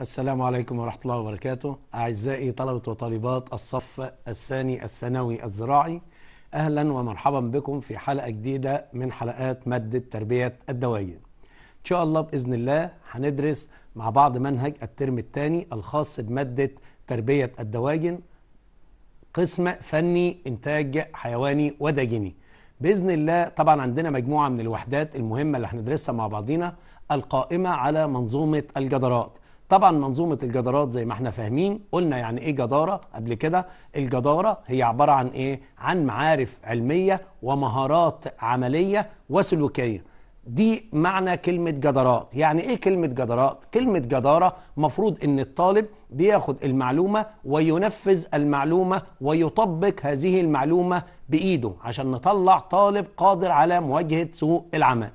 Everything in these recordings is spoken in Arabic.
السلام عليكم ورحمة الله وبركاته أعزائي طلبة وطالبات الصف الثاني الثانوي الزراعي أهلا ومرحبا بكم في حلقة جديدة من حلقات مادة تربية الدواجن إن شاء الله بإذن الله هندرس مع بعض منهج الترم الثاني الخاص بمادة تربية الدواجن قسم فني إنتاج حيواني ودجني بإذن الله طبعا عندنا مجموعة من الوحدات المهمة اللي هندرسها مع بعضينا القائمة على منظومة الجدارات طبعا منظومة الجدارات زي ما احنا فاهمين قلنا يعني ايه جدارة قبل كده الجدارة هي عبارة عن ايه عن معارف علمية ومهارات عملية وسلوكية دي معنى كلمة جدارات يعني ايه كلمة جدارات كلمة جدارة مفروض ان الطالب بياخد المعلومة وينفذ المعلومة ويطبق هذه المعلومة بإيده عشان نطلع طالب قادر على مواجهة سوق العمل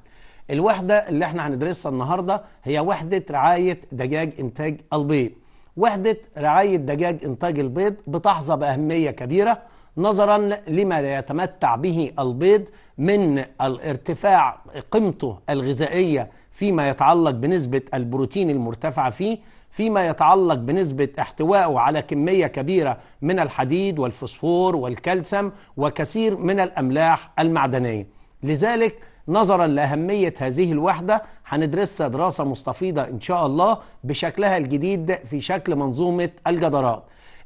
الوحدة اللي احنا هندرسها النهاردة هي وحدة رعاية دجاج إنتاج البيض وحدة رعاية دجاج إنتاج البيض بتحظى بأهمية كبيرة نظرا لما يتمتع به البيض من الارتفاع قيمته الغذائية فيما يتعلق بنسبة البروتين المرتفعة فيه فيما يتعلق بنسبة احتوائه على كمية كبيرة من الحديد والفوسفور والكالسيوم وكثير من الأملاح المعدنية لذلك نظرا لأهمية هذه الوحدة هندرسها دراسة مستفيضة إن شاء الله بشكلها الجديد في شكل منظومة الجدارات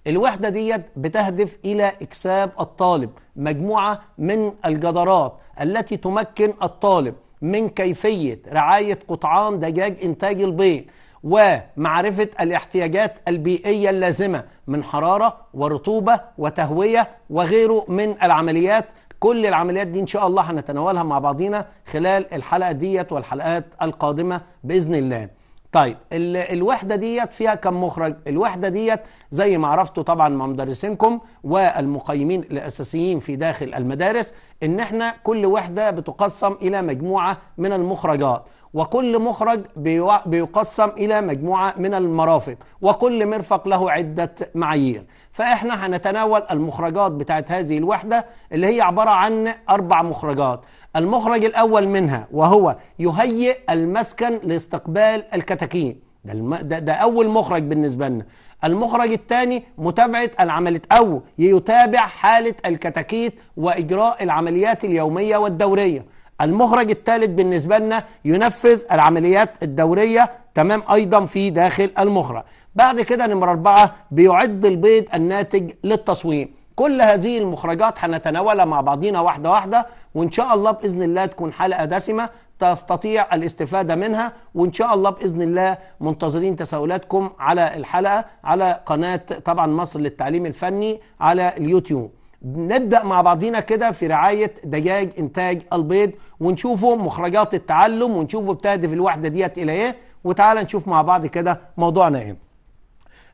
الوحدة ديت بتهدف إلى إكساب الطالب مجموعة من الجدارات التي تمكن الطالب من كيفية رعاية قطعان دجاج إنتاج البيض ومعرفة الاحتياجات البيئية اللازمة من حرارة ورطوبة وتهوية وغيره من العمليات كل العمليات دي ان شاء الله هنتناولها مع بعضينا خلال الحلقه ديت والحلقات القادمه باذن الله طيب الوحده ديت فيها كم مخرج الوحده ديت زي ما عرفتوا طبعا مع مدرسينكم والمقيمين الاساسيين في داخل المدارس ان احنا كل وحده بتقسم الى مجموعه من المخرجات وكل مخرج بيقسم الى مجموعه من المرافق وكل مرفق له عده معايير فاحنا هنتناول المخرجات بتاعت هذه الوحدة اللي هي عبارة عن أربع مخرجات المخرج الأول منها وهو يهيئ المسكن لاستقبال الكتاكيت ده, الم... ده, ده أول مخرج بالنسبة لنا المخرج الثاني متابعة العمليات أو يتابع حالة الكتاكيت وإجراء العمليات اليومية والدورية المخرج الثالث بالنسبة لنا ينفذ العمليات الدورية تمام أيضا في داخل المخرج بعد كده نمرة أربعة بيعد البيض الناتج للتصويم كل هذه المخرجات هنتناولها مع بعضينا واحدة واحدة وإن شاء الله بإذن الله تكون حلقة دسمة تستطيع الاستفادة منها وإن شاء الله بإذن الله منتظرين تساؤلاتكم على الحلقة على قناة طبعا مصر للتعليم الفني على اليوتيوب نبدأ مع بعضينا كده في رعاية دجاج إنتاج البيض ونشوفه مخرجات التعلم ونشوفه بتهدف الوحدة ديت إلى إيه وتعالى نشوف مع بعض كده موضوعنا إيه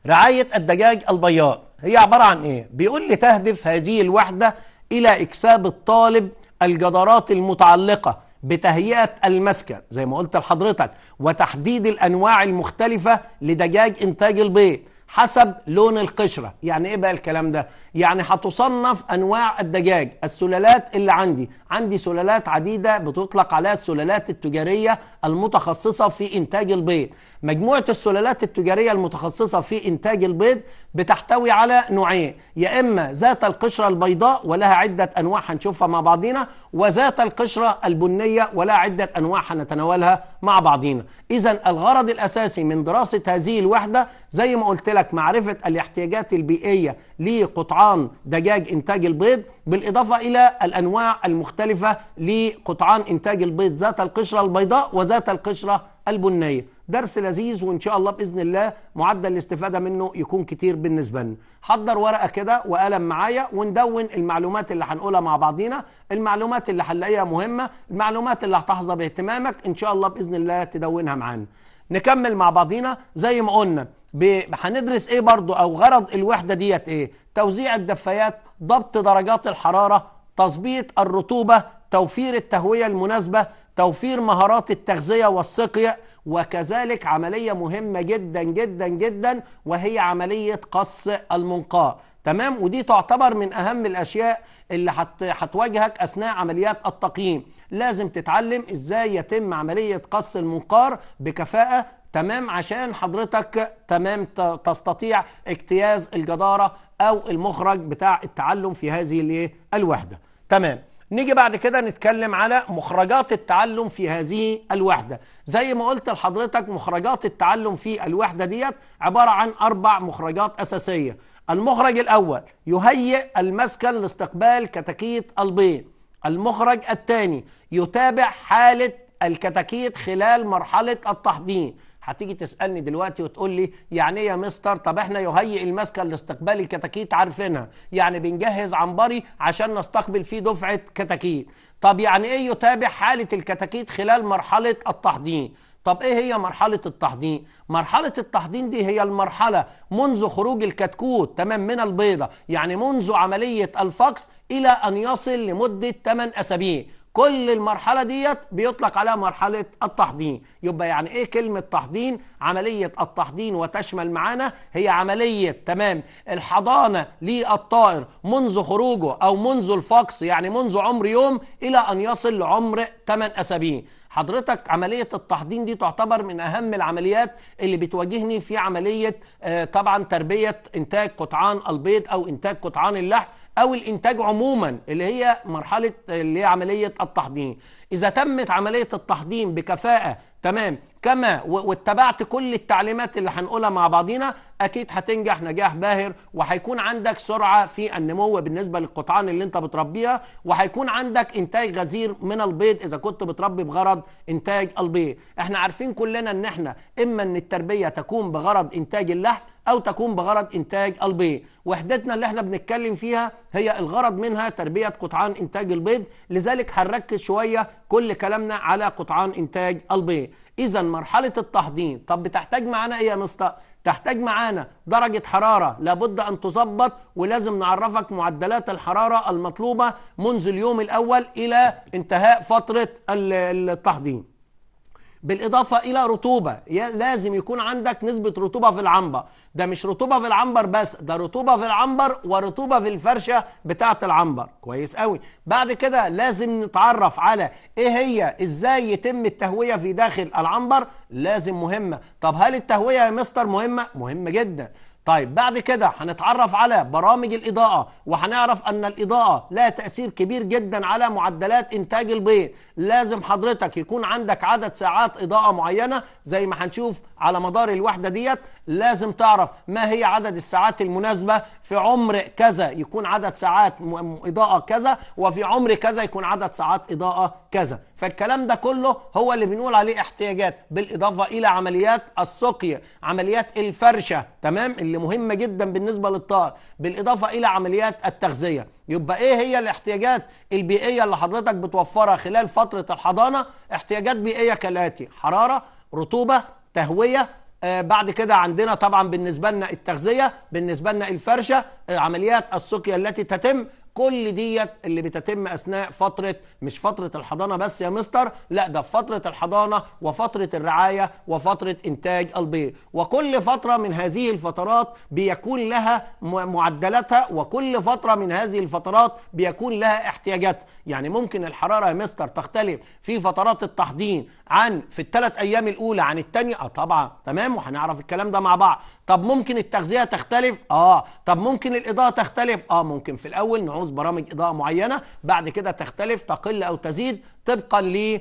رعاية الدجاج البياض هي عبارة عن إيه؟ بيقول لي تهدف هذه الوحدة إلى إكساب الطالب الجدارات المتعلقة بتهيئة المسكن زي ما قلت لحضرتك وتحديد الأنواع المختلفة لدجاج إنتاج البيض حسب لون القشرة يعني إيه بقى الكلام ده؟ يعني هتصنف أنواع الدجاج السلالات اللي عندي عندي سلالات عديدة بتطلق عليها السلالات التجارية المتخصصة في إنتاج البيض مجموعة السلالات التجارية المتخصصة في إنتاج البيض بتحتوي على نوعين يا إما ذات القشرة البيضاء ولها عدة أنواع هنشوفها مع بعضينا وذات القشرة البنية ولها عدة أنواع هنتناولها مع بعضينا إذا الغرض الأساسي من دراسة هذه الوحدة زي ما قلت لك معرفة الاحتياجات البيئية لقطعان دجاج إنتاج البيض بالإضافة إلى الأنواع المختلفة لقطعان إنتاج البيض ذات القشرة البيضاء وذات القشرة البنية درس لذيذ وإن شاء الله بإذن الله معدل الاستفادة منه يكون كتير بالنسبة لنا حضر ورقة كده وقلم معايا وندون المعلومات اللي هنقولها مع بعضينا المعلومات اللي هنلاقيها مهمة المعلومات اللي هتحظى باهتمامك إن شاء الله بإذن الله تدونها معانا نكمل مع بعضينا زي ما قلنا هندرس ايه برضو او غرض الوحدة ديت ايه توزيع الدفايات ضبط درجات الحرارة تظبيط الرطوبة توفير التهوية المناسبة توفير مهارات التغذية والسقية وكذلك عملية مهمة جدا جدا جدا وهي عملية قص المنقار تمام ودي تعتبر من أهم الأشياء اللي هتواجهك أثناء عمليات التقييم لازم تتعلم إزاي يتم عملية قص المنقار بكفاءة تمام عشان حضرتك تمام تستطيع اجتياز الجدارة أو المخرج بتاع التعلم في هذه الوحدة تمام نيجي بعد كده نتكلم على مخرجات التعلم في هذه الوحدة زي ما قلت لحضرتك مخرجات التعلم في الوحدة ديت عبارة عن أربع مخرجات أساسية المخرج الأول يهيئ المسكن لاستقبال كتاكيت البيض المخرج الثاني يتابع حالة الكتاكيت خلال مرحلة التحضير هتيجي تسالني دلوقتي وتقول لي يعني ايه يا مستر طب احنا يهيئ المسكن لاستقبال الكتاكيت عارفينها يعني بنجهز عنبري عشان نستقبل فيه دفعه كتاكيت طب يعني ايه يتابع حاله الكتاكيت خلال مرحله التحضين طب ايه هي مرحله التحضين مرحله التحضين دي هي المرحله منذ خروج الكتكوت تمام من البيضه يعني منذ عمليه الفقس الى ان يصل لمده 8 اسابيع كل المرحلة ديت بيطلق عليها مرحلة التحضين يبقى يعني ايه كلمة تحضين عملية التحضين وتشمل معانا هي عملية تمام الحضانة للطائر منذ خروجه او منذ الفقس يعني منذ عمر يوم الى ان يصل لعمر 8 اسابيع حضرتك عملية التحضين دي تعتبر من أهم العمليات اللي بتواجهني في عملية آه، طبعا تربية إنتاج قطعان البيض أو إنتاج قطعان اللحم او الانتاج عموما اللي هي مرحله اللي هي عمليه التحضين إذا تمت عملية التحضيم بكفاءة تمام كما واتبعت كل التعليمات اللي هنقولها مع بعضينا أكيد هتنجح نجاح باهر وهيكون عندك سرعة في النمو بالنسبة للقطعان اللي أنت بتربيها وهيكون عندك إنتاج غزير من البيض إذا كنت بتربي بغرض إنتاج البيض إحنا عارفين كلنا إن إحنا إما إن التربية تكون بغرض إنتاج اللحم او تكون بغرض انتاج البيض وحدتنا اللي احنا بنتكلم فيها هي الغرض منها تربيه قطعان انتاج البيض لذلك هنركز شويه كل كلامنا على قطعان انتاج البيض اذا مرحله التحضير طب بتحتاج معانا ايه يا مستر تحتاج معانا درجة حرارة لابد أن تظبط ولازم نعرفك معدلات الحرارة المطلوبة منذ اليوم الأول إلى انتهاء فترة التحضير بالاضافه الى رطوبه لازم يكون عندك نسبه رطوبه في العنبر ده مش رطوبه في العنبر بس ده رطوبه في العنبر ورطوبه في الفرشه بتاعه العنبر كويس قوي بعد كده لازم نتعرف على ايه هي ازاي يتم التهويه في داخل العنبر لازم مهمه طب هل التهويه يا مستر مهمه مهمه جدا طيب بعد كده هنتعرف على برامج الإضاءة وهنعرف أن الإضاءة لها تأثير كبير جدا على معدلات إنتاج البيض لازم حضرتك يكون عندك عدد ساعات اضاءه معينه زي ما هنشوف على مدار الوحده ديت لازم تعرف ما هي عدد الساعات المناسبه في عمر كذا يكون عدد ساعات اضاءه كذا وفي عمر كذا يكون عدد ساعات اضاءه كذا فالكلام ده كله هو اللي بنقول عليه احتياجات بالاضافه الى عمليات السقي عمليات الفرشه تمام اللي مهمه جدا بالنسبه للطائر بالاضافه الى عمليات التغذيه يبقى ايه هي الاحتياجات البيئيه اللي حضرتك بتوفرها خلال فتره الحضانه احتياجات بيئيه كالاتي حراره رطوبه تهويه آه بعد كده عندنا طبعا بالنسبه لنا التغذيه بالنسبه لنا الفرشه آه، عمليات السقيا التي تتم كل ديت اللي بتتم اثناء فتره مش فتره الحضانه بس يا مستر لا ده فتره الحضانه وفتره الرعايه وفتره انتاج البيض وكل فتره من هذه الفترات بيكون لها معدلاتها وكل فتره من هذه الفترات بيكون لها احتياجات يعني ممكن الحراره يا مستر تختلف في فترات التحضين عن في الثلاث ايام الاولى عن الثانيه اه طبعا تمام وهنعرف الكلام ده مع بعض طب ممكن التغذيه تختلف اه طب ممكن الاضاءه تختلف اه ممكن في الاول نعوز برامج اضاءه معينه بعد كده تختلف تقل او تزيد طبقا ل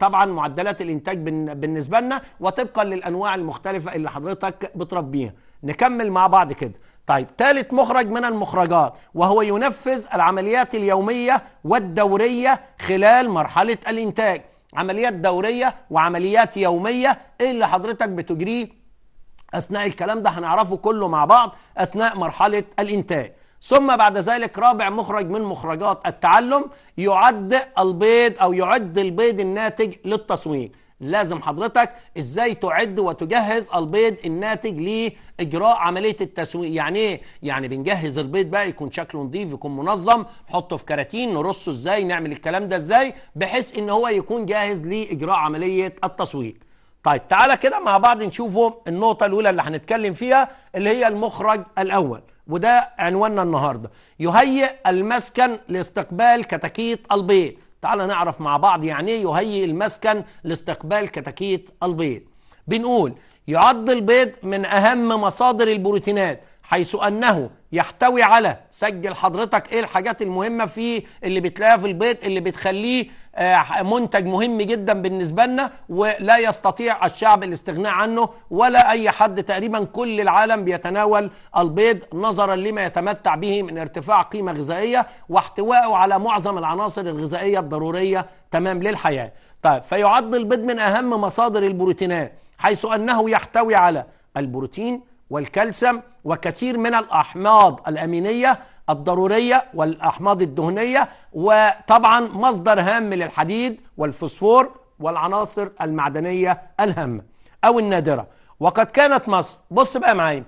طبعا معدلات الانتاج بالنسبه لنا وطبقا للانواع المختلفه اللي حضرتك بتربيها نكمل مع بعض كده طيب ثالث مخرج من المخرجات وهو ينفذ العمليات اليوميه والدوريه خلال مرحله الانتاج عمليات دوريه وعمليات يوميه إيه اللي حضرتك بتجريه أثناء الكلام ده هنعرفه كله مع بعض أثناء مرحلة الإنتاج ثم بعد ذلك رابع مخرج من مخرجات التعلم يعد البيض أو يعد البيض الناتج للتسويق لازم حضرتك ازاي تعد وتجهز البيض الناتج لاجراء عمليه التسويق يعني ايه يعني بنجهز البيض بقى يكون شكله نظيف يكون منظم نحطه في كراتين نرصه ازاي نعمل الكلام ده ازاي بحيث ان هو يكون جاهز لاجراء عمليه التسويق طيب تعالى كده مع بعض نشوفوا النقطة الأولى اللي هنتكلم فيها اللي هي المخرج الأول وده عنواننا النهاردة يهيئ المسكن لاستقبال كتاكيت البيض تعالى نعرف مع بعض يعني ايه يهيئ المسكن لاستقبال كتاكيت البيض بنقول يعد البيض من أهم مصادر البروتينات حيث أنه يحتوي على سجل حضرتك ايه الحاجات المهمة فيه اللي بتلاقيها في البيض اللي بتخليه آه، منتج مهم جدا بالنسبة لنا ولا يستطيع الشعب الاستغناء عنه ولا أي حد تقريبا كل العالم بيتناول البيض نظرا لما يتمتع به من ارتفاع قيمة غذائية واحتوائه على معظم العناصر الغذائية الضرورية تمام للحياة طيب فيعد البيض من أهم مصادر البروتينات حيث أنه يحتوي على البروتين والكالسيوم وكثير من الأحماض الأمينية الضرورية والأحماض الدهنية وطبعا مصدر هام للحديد والفوسفور والعناصر المعدنية الهامة أو النادرة وقد كانت مصر بص بقى معايا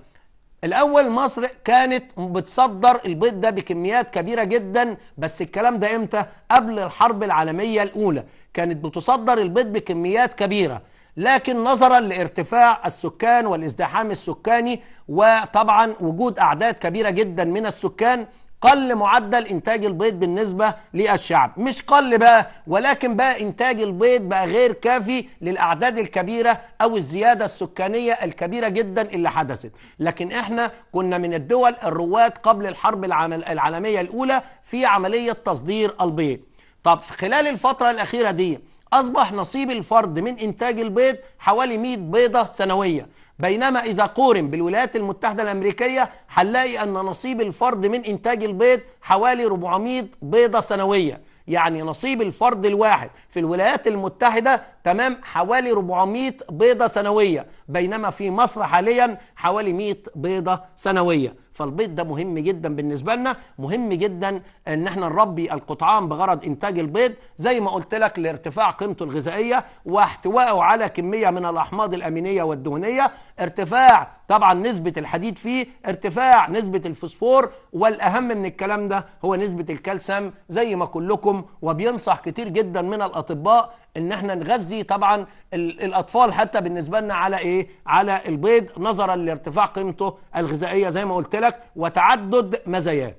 الأول مصر كانت بتصدر البيض ده بكميات كبيرة جدا بس الكلام ده إمتى؟ قبل الحرب العالمية الأولى كانت بتصدر البيض بكميات كبيرة لكن نظرا لارتفاع السكان والازدحام السكاني وطبعا وجود أعداد كبيرة جدا من السكان قل معدل انتاج البيض بالنسبة للشعب مش قل بقى ولكن بقى انتاج البيض بقى غير كافي للأعداد الكبيرة أو الزيادة السكانية الكبيرة جدا اللي حدثت لكن احنا كنا من الدول الرواد قبل الحرب العالمية الأولى في عملية تصدير البيض طب خلال الفترة الأخيرة دي أصبح نصيب الفرد من إنتاج البيض حوالي 100 بيضة سنوية بينما إذا قورن بالولايات المتحدة الأمريكية هنلاقي أن نصيب الفرد من إنتاج البيض حوالي 400 بيضة سنوية يعني نصيب الفرد الواحد في الولايات المتحدة تمام حوالي 400 بيضة سنوية بينما في مصر حاليا حوالي 100 بيضة سنوية فالبيض ده مهم جدا بالنسبة لنا مهم جدا ان احنا نربي القطعان بغرض انتاج البيض زي ما قلت لك لارتفاع قيمته الغذائية واحتوائه على كمية من الاحماض الامينية والدهنية ارتفاع طبعا نسبة الحديد فيه ارتفاع نسبة الفوسفور والاهم من الكلام ده هو نسبة الكالسيوم زي ما كلكم وبينصح كتير جدا من الاطباء ان احنا نغذي طبعا الاطفال حتى بالنسبه لنا على ايه على البيض نظرا لارتفاع قيمته الغذائيه زي ما قلت لك وتعدد مزاياه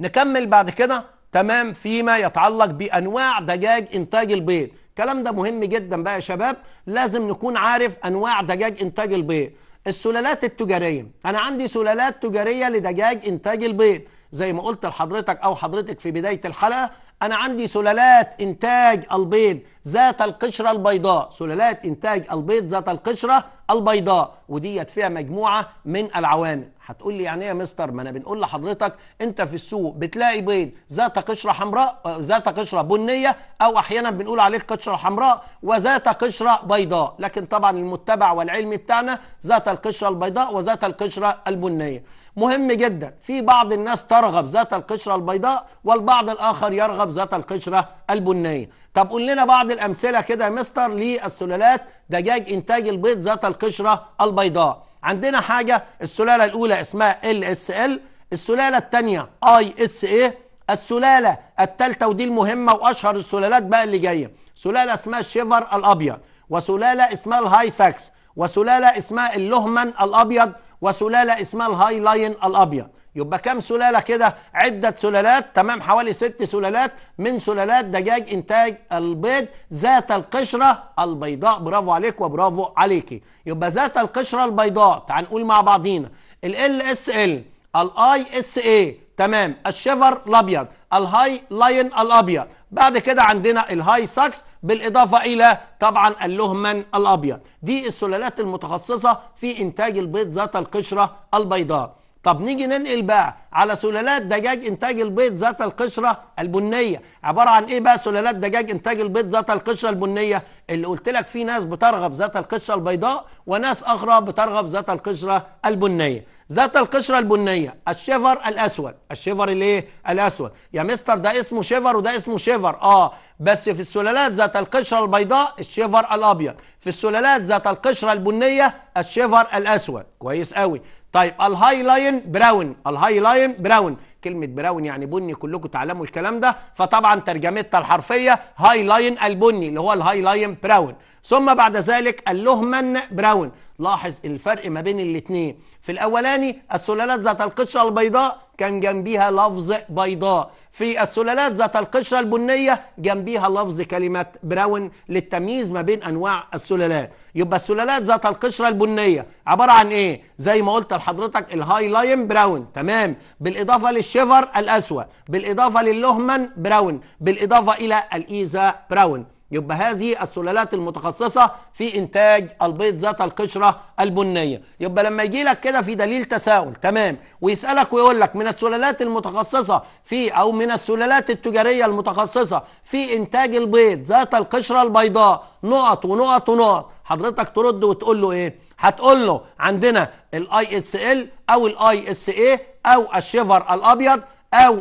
نكمل بعد كده تمام فيما يتعلق بانواع دجاج انتاج البيض الكلام ده مهم جدا بقى يا شباب لازم نكون عارف انواع دجاج انتاج البيض السلالات التجاريه انا عندي سلالات تجاريه لدجاج انتاج البيض زي ما قلت لحضرتك او حضرتك في بدايه الحلقه انا عندي سلالات انتاج البيض ذات القشرة البيضاء سلالات إنتاج البيض ذات القشرة البيضاء وديت فيها مجموعة من العوامل هتقول لي يعني ايه يا مستر ما انا بنقول لحضرتك انت في السوق بتلاقي بيض ذات قشره حمراء آه، ذات قشره بنيه او احيانا بنقول عليه قشره حمراء وذات قشره بيضاء لكن طبعا المتبع والعلمي بتاعنا ذات القشره البيضاء وذات القشره البنيه مهم جدا في بعض الناس ترغب ذات القشره البيضاء والبعض الاخر يرغب ذات القشره البنيه طب قول لنا بعض الامثله كده يا مستر للسلالات دجاج انتاج البيض ذات القشره البيضاء عندنا حاجه السلاله الاولى اسمها ال اس ال السلاله الثانيه اي اس اي السلاله الثالثه ودي المهمه واشهر السلالات بقى اللي جايه سلاله اسمها الشيفر الابيض وسلاله اسمها الهاي ساكس وسلاله اسمها اللهمن الابيض وسلاله اسمها الهاي لاين الابيض يبقى كام سلاله كده عده سلالات تمام حوالي ست سلالات من سلالات دجاج انتاج البيض ذات القشره البيضاء برافو عليك وبرافو عليكي يبقى ذات القشره البيضاء تعال نقول مع بعضينا ال اس ال الاي اس اي تمام الشفر الابيض الهاي لاين الابيض بعد كده عندنا الهاي ساكس بالاضافه الى طبعا اللهمان الابيض دي السلالات المتخصصه في انتاج البيض ذات القشره البيضاء طب نيجي ننقل بقى على سلالات دجاج انتاج البيض ذات القشره البنيه عباره عن ايه بقى سلالات دجاج انتاج البيض ذات القشره البنيه اللي قلت لك في ناس بترغب ذات القشره البيضاء وناس اخرى بترغب ذات القشره البنيه ذات القشره البنيه الشيفر الاسود الشيفر الايه الاسود يا مستر ده اسمه شيفر وده اسمه شيفر اه بس في السلالات ذات القشره البيضاء الشيفر الابيض في السلالات ذات القشره البنيه الشيفر الاسود كويس قوي طيب الهاي لاين براون الهاي لاين براون كلمه براون يعني بني كلكم تعلموا الكلام ده فطبعا ترجمتها الحرفيه هاي لاين البني اللي هو الهاي لاين براون ثم بعد ذلك اللهمن براون لاحظ الفرق ما بين الاثنين في الاولاني السلالات ذات القشره البيضاء كان جنبيها لفظ بيضاء في السلالات ذات القشرة البنية جنبيها لفظ كلمة براون للتمييز ما بين أنواع السلالات يبقى السلالات ذات القشرة البنية عبارة عن إيه؟ زي ما قلت لحضرتك الهاي لاين براون تمام بالإضافة للشيفر الأسود بالإضافة لللهمان براون بالإضافة إلى الإيزا براون يبقى هذه السلالات المتخصصة في إنتاج البيض ذات القشرة البنية يبقى لما يجي لك كده في دليل تساؤل تمام ويسألك ويقول لك من السلالات المتخصصة في أو من السلالات التجارية المتخصصة في إنتاج البيض ذات القشرة البيضاء نقط ونقط ونقط حضرتك ترد وتقول له إيه هتقول له عندنا الاي اس ال او الاي اس اي او الشيفر الابيض او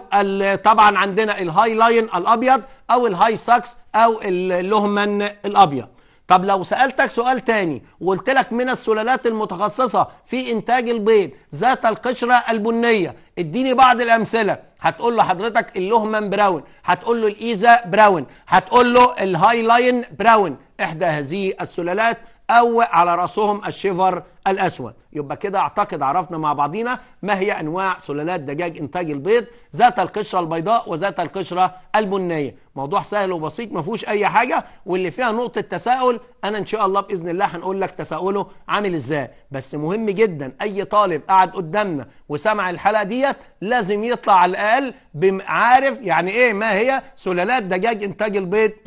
طبعا عندنا الهاي لاين الابيض او الهاي ساكس او اللهمان الابيض طب لو سالتك سؤال تاني وقلت لك من السلالات المتخصصه في انتاج البيض ذات القشره البنيه اديني بعض الامثله هتقول له حضرتك اللهمان براون هتقول له الايزا براون هتقول له الهاي لاين براون احدى هذه السلالات او على راسهم الشيفر الاسود يبقى كده اعتقد عرفنا مع بعضينا ما هي انواع سلالات دجاج انتاج البيض ذات القشره البيضاء وذات القشره البنيه موضوع سهل وبسيط ما فيهوش اي حاجه واللي فيها نقطه تساؤل انا ان شاء الله باذن الله هنقول لك تساؤله عامل ازاي بس مهم جدا اي طالب قعد قدامنا وسمع الحلقه ديت لازم يطلع على الاقل عارف يعني ايه ما هي سلالات دجاج انتاج البيض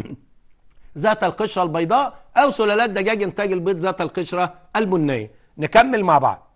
ذات القشرة البيضاء أو سلالات دجاج إنتاج البيض ذات القشرة البنية نكمل مع بعض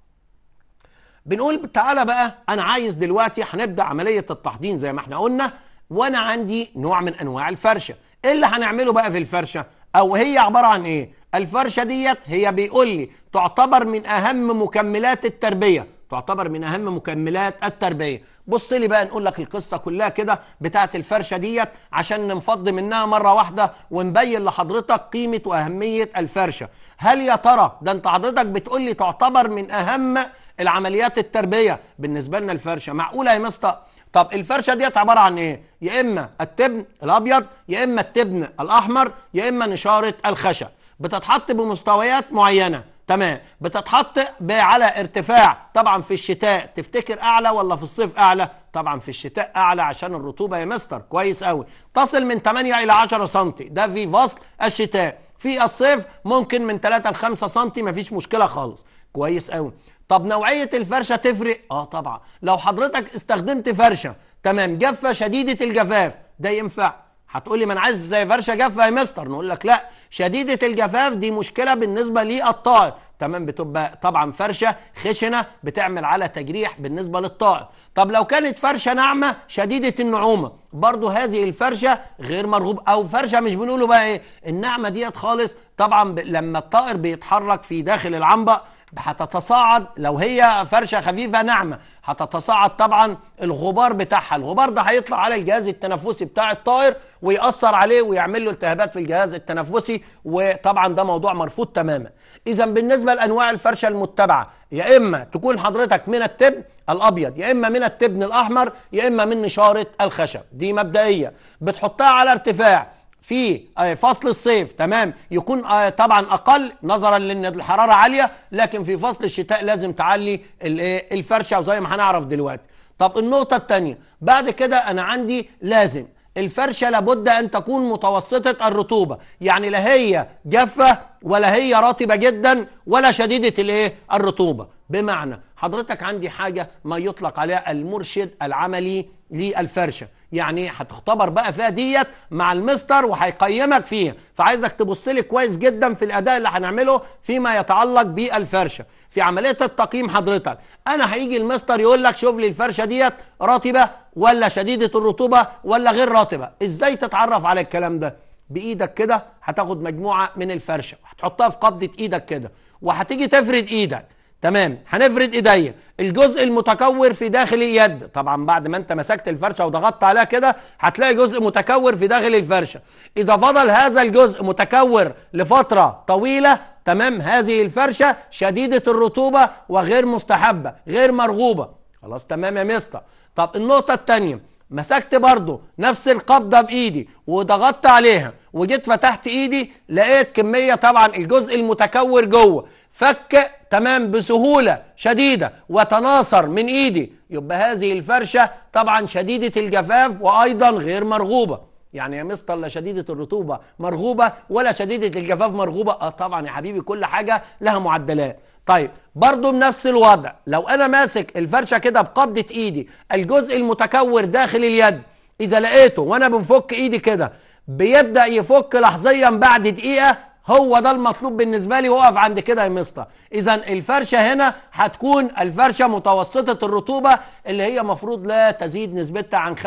بنقول تعالى بقى أنا عايز دلوقتي هنبدأ عملية التحضين زي ما احنا قلنا وأنا عندي نوع من أنواع الفرشة إيه اللي هنعمله بقى في الفرشة أو هي عبارة عن إيه الفرشة ديت هي بيقول لي تعتبر من أهم مكملات التربية تعتبر من اهم مكملات التربيه بص لي بقى نقول لك القصه كلها كده بتاعه الفرشه ديت عشان نفض منها مره واحده ونبين لحضرتك قيمه واهميه الفرشه هل يا ترى ده انت حضرتك بتقول لي تعتبر من اهم العمليات التربيه بالنسبه لنا الفرشه معقوله يا مستر طب الفرشه ديت عباره عن ايه يا اما التبن الابيض يا اما التبن الاحمر يا اما نشاره الخشب بتتحط بمستويات معينه تمام بتتحط على ارتفاع طبعا في الشتاء تفتكر اعلى ولا في الصيف اعلى طبعا في الشتاء اعلى عشان الرطوبه يا مستر كويس قوي تصل من 8 الى 10 سم ده في فصل الشتاء في الصيف ممكن من 3 ل 5 سم مفيش مشكله خالص كويس قوي طب نوعيه الفرشه تفرق اه طبعا لو حضرتك استخدمت فرشه تمام جافه شديده الجفاف ده ينفع هتقولي ما انا عايز زي فرشه جافه يا مستر نقول لك لا شديده الجفاف دي مشكله بالنسبه للطائر تمام بتبقى طبعا فرشه خشنه بتعمل على تجريح بالنسبه للطائر طب لو كانت فرشه ناعمه شديده النعومه برضو هذه الفرشه غير مرغوب او فرشه مش بنقوله بقى ايه الناعمه ديت خالص طبعا لما الطائر بيتحرك في داخل العنبق هتتصاعد لو هي فرشه خفيفه ناعمه هتتصاعد طبعا الغبار بتاعها الغبار ده هيطلع على الجهاز التنفسي بتاع الطائر ويأثر عليه ويعمل له التهابات في الجهاز التنفسي وطبعا ده موضوع مرفوض تماما اذا بالنسبه لانواع الفرشه المتبعه يا اما تكون حضرتك من التبن الابيض يا اما من التبن الاحمر يا اما من نشاره الخشب دي مبدئيه بتحطها على ارتفاع في آه، فصل الصيف تمام يكون آه، طبعا اقل نظرا لان الحراره عاليه لكن في فصل الشتاء لازم تعلي آه، الفرشه وزي ما هنعرف دلوقتي طب النقطه الثانيه بعد كده انا عندي لازم الفرشه لابد ان تكون متوسطه الرطوبه يعني لا هي جافه ولا هي رطبه جدا ولا شديده الايه الرطوبه بمعنى حضرتك عندي حاجه ما يطلق عليها المرشد العملي للفرشه يعني هتختبر بقى فيها ديت مع المستر وهيقيمك فيها فعايزك تبص لي كويس جدا في الاداء اللي هنعمله فيما يتعلق بالفرشه في عمليه التقييم حضرتك انا هيجي المستر يقول لك شوف لي الفرشه ديت رطبه ولا شديده الرطوبه ولا غير رطبه ازاي تتعرف على الكلام ده بايدك كده هتاخد مجموعه من الفرشه هتحطها في قبضه ايدك كده وهتيجي تفرد ايدك تمام هنفرد ايديا الجزء المتكور في داخل اليد طبعا بعد ما انت مسكت الفرشه وضغطت عليها كده هتلاقي جزء متكور في داخل الفرشه اذا فضل هذا الجزء متكور لفتره طويله تمام هذه الفرشه شديده الرطوبه وغير مستحبه غير مرغوبه خلاص تمام يا مستر طب النقطه الثانيه مسكت برضه نفس القبضه بايدي وضغطت عليها وجيت فتحت ايدي لقيت كميه طبعا الجزء المتكور جوه فك تمام بسهولة شديدة وتناصر من ايدي يبقى هذه الفرشة طبعا شديدة الجفاف وايضا غير مرغوبة يعني يا مستر لا شديدة الرطوبة مرغوبة ولا شديدة الجفاف مرغوبة اه طبعا يا حبيبي كل حاجة لها معدلات طيب برضو بنفس الوضع لو انا ماسك الفرشة كده بقبضة ايدي الجزء المتكور داخل اليد اذا لقيته وانا بنفك ايدي كده بيبدأ يفك لحظيا بعد دقيقة هو ده المطلوب بالنسبه لي وقف عند كده يا مستر اذا الفرشه هنا هتكون الفرشه متوسطه الرطوبه اللي هي مفروض لا تزيد نسبتها عن 35%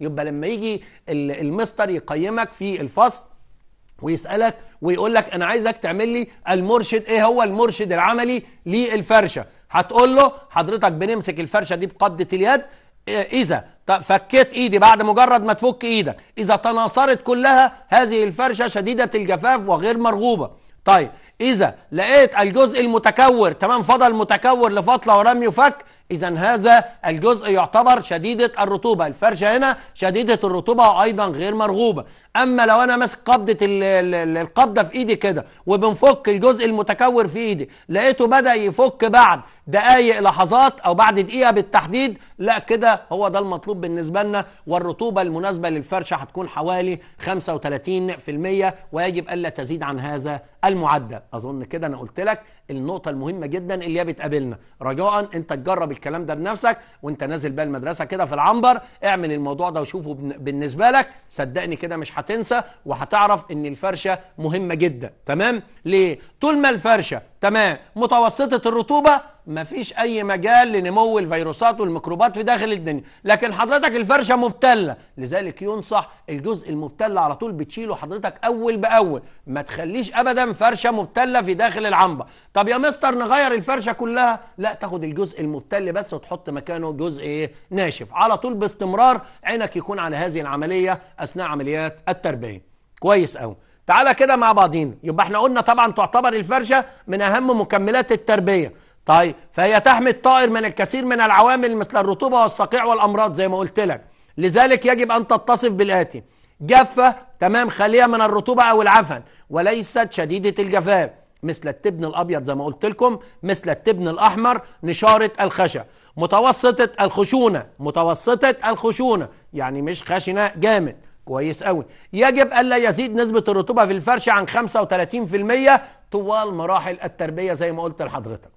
يبقى لما يجي المستر يقيمك في الفصل ويسالك ويقول لك انا عايزك تعمل لي المرشد ايه هو المرشد العملي للفرشه هتقول له حضرتك بنمسك الفرشه دي بقبضه اليد إذا فكيت إيدي بعد مجرد ما تفك إيدك إذا تناصرت كلها هذه الفرشة شديدة الجفاف وغير مرغوبة طيب إذا لقيت الجزء المتكور تمام فضل متكور لفترة ولم يفك إذا هذا الجزء يعتبر شديدة الرطوبة الفرشة هنا شديدة الرطوبة وأيضا غير مرغوبة اما لو انا ماسك قبضه القبضه في ايدي كده وبنفك الجزء المتكور في ايدي لقيته بدا يفك بعد دقائق لحظات او بعد دقيقه بالتحديد لا كده هو ده المطلوب بالنسبه لنا والرطوبه المناسبه للفرشه هتكون حوالي 35% ويجب الا تزيد عن هذا المعدل اظن كده انا قلت لك النقطه المهمه جدا اللي هي بتقابلنا رجاء انت تجرب الكلام ده بنفسك وانت نازل بقى المدرسه كده في العنبر اعمل الموضوع ده وشوفه بالنسبه لك صدقني كده مش هتنسى وهتعرف ان الفرشه مهمه جدا تمام ليه طول ما الفرشه تمام متوسطه الرطوبه ما فيش اي مجال لنمو الفيروسات والميكروبات في داخل الدنيا لكن حضرتك الفرشه مبتله لذلك ينصح الجزء المبتل على طول بتشيله حضرتك اول باول ما تخليش ابدا فرشه مبتله في داخل العنبه طب يا مستر نغير الفرشه كلها لا تاخد الجزء المبتل بس وتحط مكانه جزء ايه ناشف على طول باستمرار عينك يكون على هذه العمليه اثناء عمليات التربيه كويس قوي تعالى كده مع بعضين يبقى احنا قلنا طبعا تعتبر الفرشه من اهم مكملات التربيه طيب فهي تحمي الطائر من الكثير من العوامل مثل الرطوبة والصقيع والأمراض زي ما قلت لك لذلك يجب أن تتصف بالآتي جافة تمام خالية من الرطوبة أو العفن وليست شديدة الجفاف مثل التبن الأبيض زي ما قلت لكم مثل التبن الأحمر نشارة الخشب متوسطة الخشونة متوسطة الخشونة يعني مش خشنة جامد كويس قوي يجب ألا يزيد نسبة الرطوبة في الفرش عن 35% طوال مراحل التربية زي ما قلت لحضرتك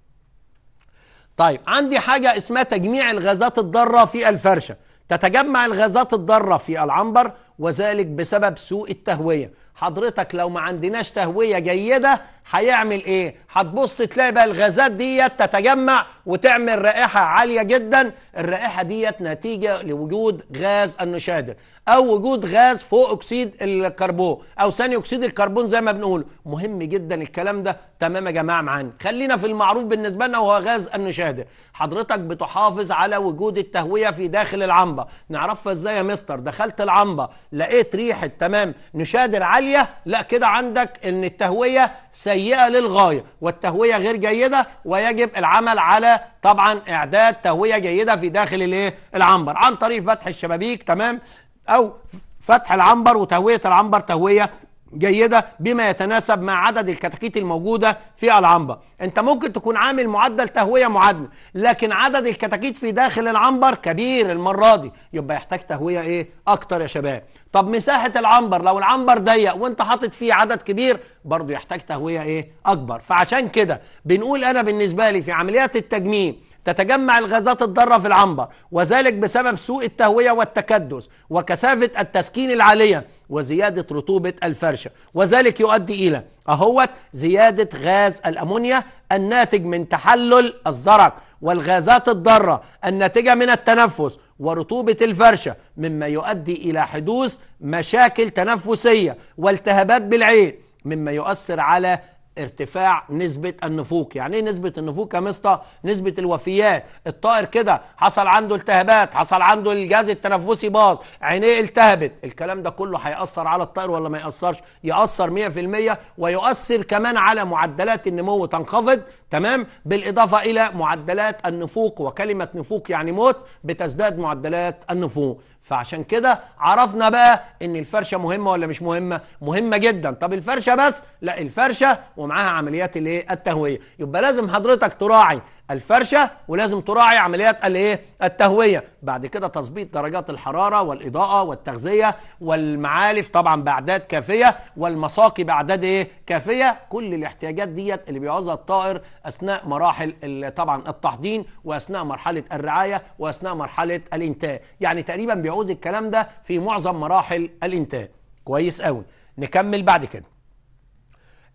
طيب عندي حاجة اسمها تجميع الغازات الضارة في الفرشة تتجمع الغازات الضارة في العنبر وذلك بسبب سوء التهوية حضرتك لو ما عندناش تهويه جيده هيعمل ايه هتبص تلاقي بقى الغازات ديت تتجمع وتعمل رائحه عاليه جدا الرائحه ديت نتيجه لوجود غاز النشادر او وجود غاز فوق اكسيد الكربون او ثاني اكسيد الكربون زي ما بنقول مهم جدا الكلام ده تمام يا جماعه معانا خلينا في المعروف بالنسبه لنا وهو غاز النشادر حضرتك بتحافظ على وجود التهويه في داخل العنبه نعرفها ازاي يا مستر دخلت العنبه لقيت ريحه تمام نشادر عاليه عالية لا كده عندك ان التهوية سيئة للغاية والتهوية غير جيدة ويجب العمل على طبعا اعداد تهوية جيدة في داخل الايه العنبر عن طريق فتح الشبابيك تمام او فتح العنبر وتهوية العنبر تهوية جيدة بما يتناسب مع عدد الكتاكيت الموجودة في العنبر انت ممكن تكون عامل معدل تهوية معدل لكن عدد الكتاكيت في داخل العنبر كبير المرة دي يبقى يحتاج تهوية ايه اكتر يا شباب طب مساحة العنبر لو العنبر ضيق وانت حاطط فيه عدد كبير برضه يحتاج تهوية ايه اكبر فعشان كده بنقول انا بالنسبة لي في عمليات التجميم تتجمع الغازات الضارة في العنبر وذلك بسبب سوء التهوية والتكدس وكثافة التسكين العالية وزيادة رطوبة الفرشة وذلك يؤدي إلى أهوت زيادة غاز الأمونيا الناتج من تحلل الزرق والغازات الضارة الناتجة من التنفس ورطوبة الفرشة مما يؤدي إلى حدوث مشاكل تنفسية والتهابات بالعين مما يؤثر على ارتفاع نسبة النفوق يعني ايه نسبة النفوق يا مستر نسبة الوفيات الطائر كده حصل عنده التهابات حصل عنده الجهاز التنفسي باظ عينيه التهبت الكلام ده كله هيأثر على الطائر ولا ما يأثرش يأثر 100% ويؤثر كمان على معدلات النمو تنخفض تمام بالاضافه الى معدلات النفوق وكلمه نفوق يعني موت بتزداد معدلات النفوق فعشان كده عرفنا بقى ان الفرشه مهمه ولا مش مهمه مهمه جدا طب الفرشه بس لا الفرشه ومعاها عمليات الايه التهويه يبقى لازم حضرتك تراعي الفرشة ولازم تراعي عمليات الايه التهوية بعد كده تظبيط درجات الحرارة والإضاءة والتغذية والمعالف طبعا بأعداد كافية والمساقي بأعداد ايه كافية كل الاحتياجات ديت اللي بيعوزها الطائر أثناء مراحل طبعا التحضين وأثناء مرحلة الرعاية وأثناء مرحلة الإنتاج يعني تقريبا بيعوز الكلام ده في معظم مراحل الإنتاج كويس قوي نكمل بعد كده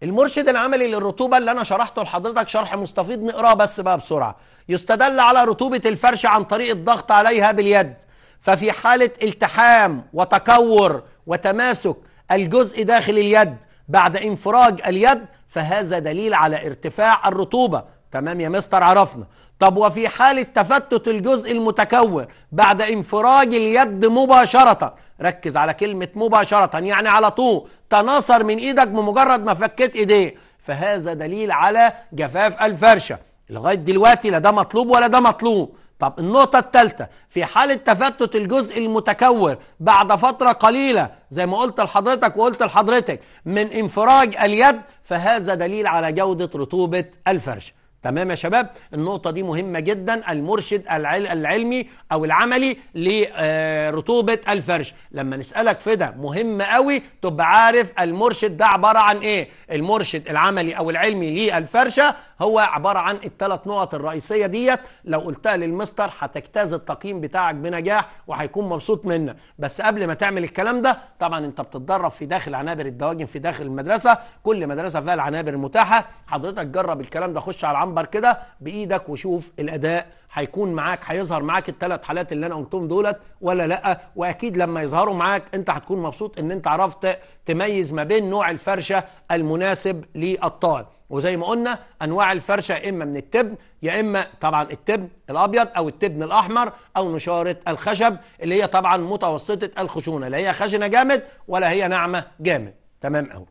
المرشد العملي للرطوبة اللي أنا شرحته لحضرتك شرح مستفيض نقراه بس بقى بسرعة يستدل على رطوبة الفرش عن طريق الضغط عليها باليد ففي حالة التحام وتكور وتماسك الجزء داخل اليد بعد انفراج اليد فهذا دليل على ارتفاع الرطوبة تمام يا مستر عرفنا طب وفي حالة تفتت الجزء المتكور بعد انفراج اليد مباشرة ركز على كلمة مباشرة يعني على طول تناثر من ايدك بمجرد ما فكيت ايديه فهذا دليل على جفاف الفرشة لغاية دلوقتي لا ده مطلوب ولا ده مطلوب طب النقطة الثالثة في حالة تفتت الجزء المتكور بعد فترة قليلة زي ما قلت لحضرتك وقلت لحضرتك من انفراج اليد فهذا دليل على جودة رطوبة الفرشة تمام يا شباب النقطه دي مهمه جدا المرشد العلمي او العملي لرطوبه الفرش لما نسالك في ده مهم قوي تبقى عارف المرشد ده عباره عن ايه المرشد العملي او العلمي للفرشه هو عباره عن الثلاث نقط الرئيسيه ديت لو قلتها للمستر هتجتاز التقييم بتاعك بنجاح وهيكون مبسوط منك بس قبل ما تعمل الكلام ده طبعا انت بتتدرب في داخل عنابر الدواجن في داخل المدرسه كل مدرسه فيها العنابر المتاحه حضرتك جرب الكلام ده خش على العنبر كده بايدك وشوف الاداء هيكون معاك هيظهر معاك الثلاث حالات اللي انا قلتهم دولت ولا لا واكيد لما يظهروا معاك انت هتكون مبسوط ان انت عرفت تميز ما بين نوع الفرشه المناسب للطالب وزي ما قلنا انواع الفرشه يا اما من التبن يا اما طبعا التبن الابيض او التبن الاحمر او نشاره الخشب اللي هي طبعا متوسطه الخشونه لا هي خشنه جامد ولا هي ناعمه جامد تمام قوي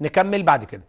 نكمل بعد كده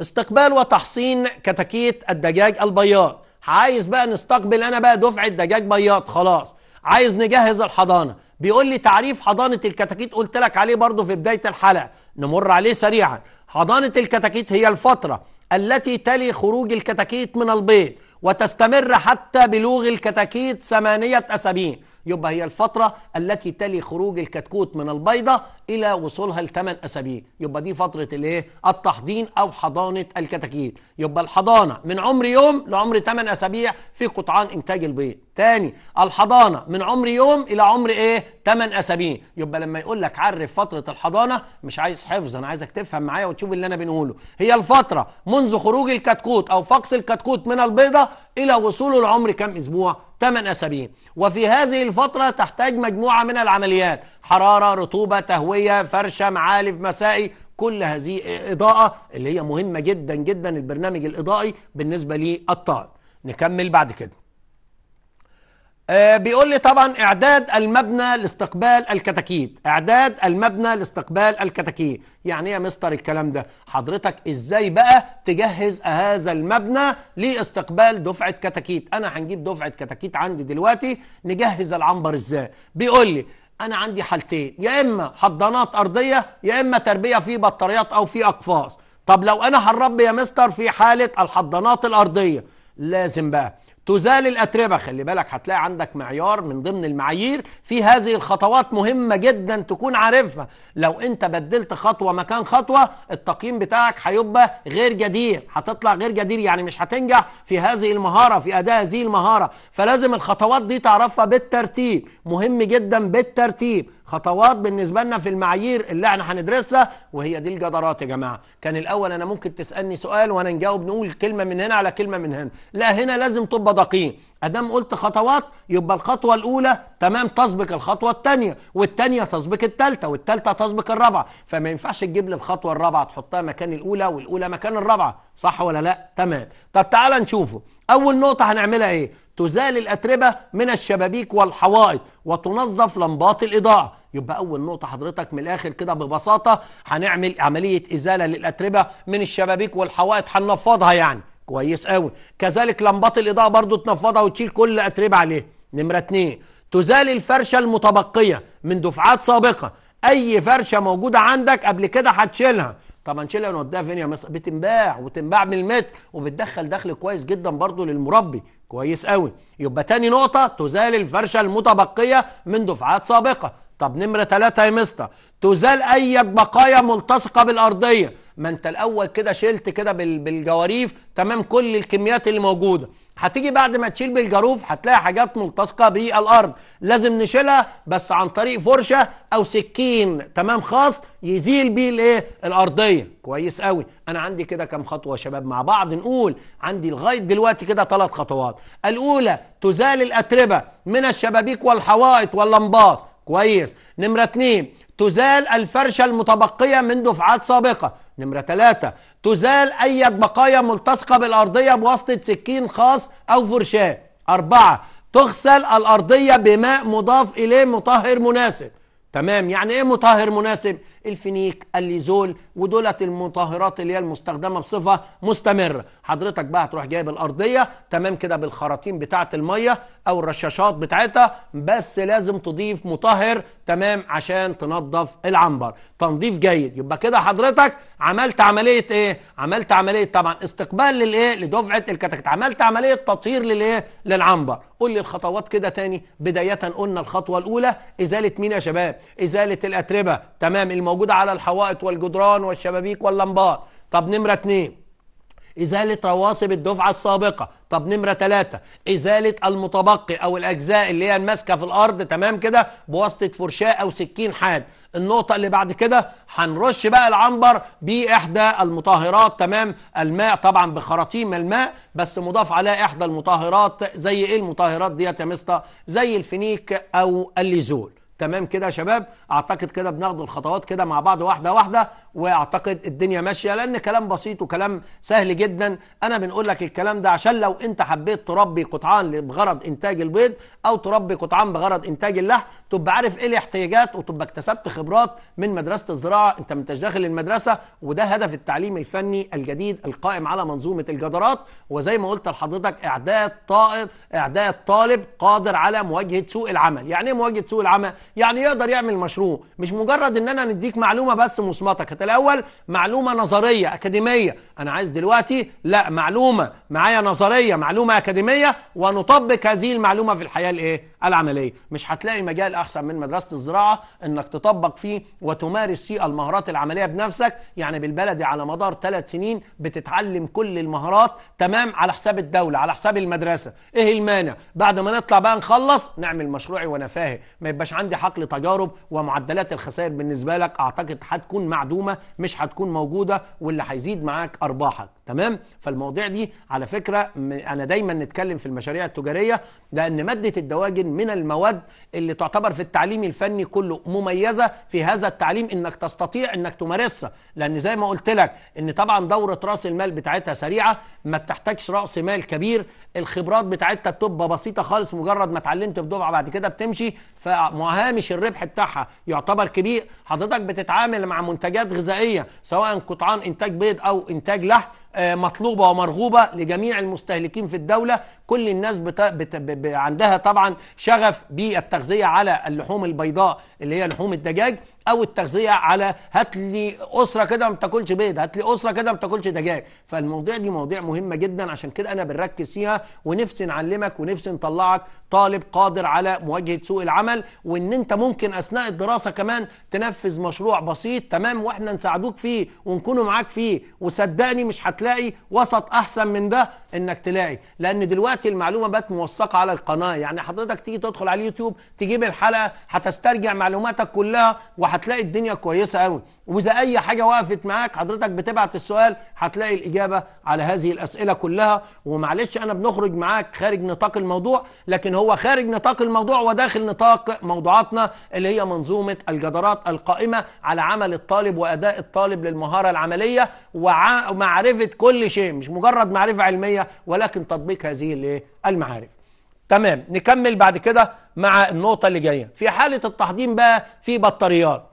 استقبال وتحصين كتاكيت الدجاج البياض عايز بقى نستقبل انا بقى دفعه دجاج بياض خلاص عايز نجهز الحضانه بيقول لي تعريف حضانه الكتاكيت قلت لك عليه برضو في بدايه الحلقه نمر عليه سريعا حضانة الكتاكيت هي الفترة التي تلي خروج الكتاكيت من البيض وتستمر حتى بلوغ الكتاكيت ثمانية أسابيع يبقى هي الفترة التي تلي خروج الكتكوت من البيضة إلى وصولها لثمان أسابيع يبقى دي فترة الإيه؟ التحضين أو حضانة الكتاكيت يبقى الحضانة من عمر يوم لعمر ثمان أسابيع في قطعان إنتاج البيض تاني الحضانة من عمر يوم إلى عمر إيه؟ ثمان أسابيع يبقى لما يقول لك عرف فترة الحضانة مش عايز حفظ أنا عايزك تفهم معايا وتشوف اللي أنا بنقوله هي الفترة منذ خروج الكتكوت أو فقس الكتكوت من البيضة إلى وصوله لعمر كام أسبوع؟ ثمان أسابيع وفي هذه الفترة تحتاج مجموعة من العمليات حرارة رطوبة تهوية فرشة معالف مسائي كل هذه إضاءة اللي هي مهمة جدا جدا البرنامج الإضائي بالنسبة للطائر نكمل بعد كده آه، بيقول لي طبعا اعداد المبنى لاستقبال الكتاكيت اعداد المبنى لاستقبال الكتاكيت يعني ايه يا مستر الكلام ده حضرتك ازاي بقى تجهز هذا المبنى لاستقبال دفعه كتاكيت انا هنجيب دفعه كتاكيت عندي دلوقتي نجهز العنبر ازاي بيقول لي انا عندي حالتين يا اما حضانات ارضيه يا اما تربيه في بطاريات او في اقفاص طب لو انا هنربي يا مستر في حاله الحضانات الارضيه لازم بقى تزال الأتربة خلي بالك هتلاقي عندك معيار من ضمن المعايير في هذه الخطوات مهمة جدا تكون عارفها لو أنت بدلت خطوة مكان خطوة التقييم بتاعك هيبقى غير جدير هتطلع غير جدير يعني مش هتنجح في هذه المهارة في أداء هذه المهارة فلازم الخطوات دي تعرفها بالترتيب مهم جدا بالترتيب خطوات بالنسبه لنا في المعايير اللي احنا هندرسها وهي دي الجدارات يا جماعه كان الاول انا ممكن تسالني سؤال وانا نجاوب نقول كلمه من هنا على كلمه من هنا لا هنا لازم تبقى دقيق ادام قلت خطوات يبقى الخطوه الاولى تمام تسبق الخطوه الثانيه والثانيه تسبق الثالثه والثالثه تسبق الرابعه فما ينفعش تجيب لي الخطوه الرابعه تحطها مكان الاولى والاولى مكان الرابعه صح ولا لا تمام طب تعالى نشوفه اول نقطه هنعملها ايه تزال الاتربه من الشبابيك والحوائط وتنظف لمبات الاضاءه يبقى اول نقطه حضرتك من الاخر كده ببساطه هنعمل عمليه ازاله للاتربه من الشبابيك والحوائط هننفضها يعني كويس قوي كذلك لمبات الاضاءه برضو تنفضها وتشيل كل اتربه عليه نمره اتنين تزال الفرشه المتبقيه من دفعات سابقه اي فرشه موجوده عندك قبل كده هتشيلها طب هنشيلها ونوديها فين يا مصر بتنباع وتنباع بالمتر وبتدخل دخل كويس جدا برضو للمربي كويس قوي يبقى تاني نقطه تزال الفرشه المتبقيه من دفعات سابقه طب نمرة ثلاثة يا مستر تزال أي بقايا ملتصقة بالأرضية ما أنت الأول كده شلت كده بالجواريف تمام كل الكميات اللي موجودة هتيجي بعد ما تشيل بالجاروف هتلاقي حاجات ملتصقه بالارض لازم نشيلها بس عن طريق فرشه او سكين تمام خاص يزيل بيه الايه الارضيه كويس قوي انا عندي كده كام خطوه يا شباب مع بعض نقول عندي لغايه دلوقتي كده ثلاث خطوات الاولى تزال الاتربه من الشبابيك والحوائط واللمبات كويس نمرة اتنين تزال الفرشة المتبقية من دفعات سابقة نمرة ثلاثة تزال أي بقايا ملتصقة بالأرضية بواسطة سكين خاص أو فرشاة أربعة تغسل الأرضية بماء مضاف إليه مطهر مناسب تمام يعني إيه مطهر مناسب؟ الفينيك الليزول ودولت المطهرات اللي هي المستخدمه بصفه مستمره حضرتك بقى هتروح جايب الارضيه تمام كده بالخراطيم بتاعه الميه او الرشاشات بتاعتها بس لازم تضيف مطهر تمام عشان تنظف العنبر تنظيف جيد يبقى كده حضرتك عملت عمليه ايه عملت عمليه طبعا استقبال للايه لدفعه الكتاكيت عملت عمليه تطهير للايه للعنبر قول لي الخطوات كده تاني بدايه قلنا الخطوه الاولى ازاله مين يا شباب ازاله الاتربه تمام موجوده على الحوائط والجدران والشبابيك واللمبات طب نمره اتنين إزالة رواسب الدفعة السابقة طب نمرة ثلاثة إزالة المتبقي أو الأجزاء اللي هي الماسكة في الأرض تمام كده بواسطة فرشاة أو سكين حاد النقطة اللي بعد كده هنرش بقى العنبر بإحدى المطهرات تمام الماء طبعا بخراطيم الماء بس مضاف على إحدى المطهرات زي إيه المطهرات ديت يا مستر زي الفينيك أو الليزول تمام كده يا شباب اعتقد كده بناخد الخطوات كده مع بعض واحده واحده واعتقد الدنيا ماشيه لان كلام بسيط وكلام سهل جدا انا بنقول لك الكلام ده عشان لو انت حبيت تربي قطعان بغرض انتاج البيض او تربي قطعان بغرض انتاج اللحم تبقى عارف ايه الاحتياجات وتبقى اكتسبت خبرات من مدرسه الزراعه انت ما داخل المدرسه وده هدف التعليم الفني الجديد القائم على منظومه الجدارات وزي ما قلت لحضرتك اعداد طالب اعداد طالب قادر على مواجهه سوق العمل يعني ايه مواجهه سوق العمل يعني يقدر يعمل مشروع مش مجرد ان انا نديك معلومه بس مصمتك الأول معلومة نظرية أكاديمية أنا عايز دلوقتي لا معلومة معايا نظرية معلومة أكاديمية ونطبق هذه المعلومة في الحياة الإيه؟ العملية مش هتلاقي مجال أحسن من مدرسة الزراعة إنك تطبق فيه وتمارس فيه المهارات العملية بنفسك يعني بالبلدي على مدار ثلاث سنين بتتعلم كل المهارات تمام على حساب الدولة على حساب المدرسة إيه المانع؟ بعد ما نطلع بقى نخلص نعمل مشروعي وأنا فاهم ما يبقاش عندي حقل تجارب ومعدلات الخسائر بالنسبة لك أعتقد هتكون معدومة المعلومه مش هتكون موجوده واللي هيزيد معاك ارباحك تمام فالمواضيع دي على فكره انا دايما نتكلم في المشاريع التجاريه لان ماده الدواجن من المواد اللي تعتبر في التعليم الفني كله مميزه في هذا التعليم انك تستطيع انك تمارسها لان زي ما قلت لك ان طبعا دوره راس المال بتاعتها سريعه ما بتحتاجش راس مال كبير الخبرات بتاعتها بتبقى بسيطه خالص مجرد ما اتعلمت في دفعه بعد كده بتمشي فهامش الربح بتاعها يعتبر كبير حضرتك بتتعامل مع منتجات الغذائيه سواء قطعان انتاج بيض او انتاج لحم آه، مطلوبه ومرغوبه لجميع المستهلكين في الدوله كل الناس بت... بت... ب... عندها طبعا شغف بالتغذيه على اللحوم البيضاء اللي هي لحوم الدجاج او التغذيه على هات لي اسره كده ما بتاكلش بيض هات لي اسره كده ما بتاكلش دجاج فالمواضيع دي مواضيع مهمه جدا عشان كده انا بنركز فيها ونفسي نعلمك ونفسي نطلعك طالب قادر على مواجهه سوق العمل وان انت ممكن اثناء الدراسه كمان تنفذ مشروع بسيط تمام واحنا نساعدوك فيه ونكونوا معاك فيه وصدقني مش هتلاقي وسط احسن من ده انك تلاقي لان دلوقتي المعلومه بقت موثقه على القناه يعني حضرتك تيجي تدخل على اليوتيوب تجيب الحلقه هتسترجع معلوماتك كلها وهتلاقي الدنيا كويسه قوي واذا اي حاجه وقفت معاك حضرتك بتبعت السؤال هتلاقي الاجابه على هذه الاسئله كلها ومعلش انا بنخرج معاك خارج نطاق الموضوع لكن هو خارج نطاق الموضوع وداخل نطاق موضوعاتنا اللي هي منظومه الجدارات القائمه على عمل الطالب واداء الطالب للمهاره العمليه ومعرفه كل شيء مش مجرد معرفه علميه ولكن تطبيق هذه المعارف تمام نكمل بعد كده مع النقطه اللي جايه في حاله التحضيم بقى في بطاريات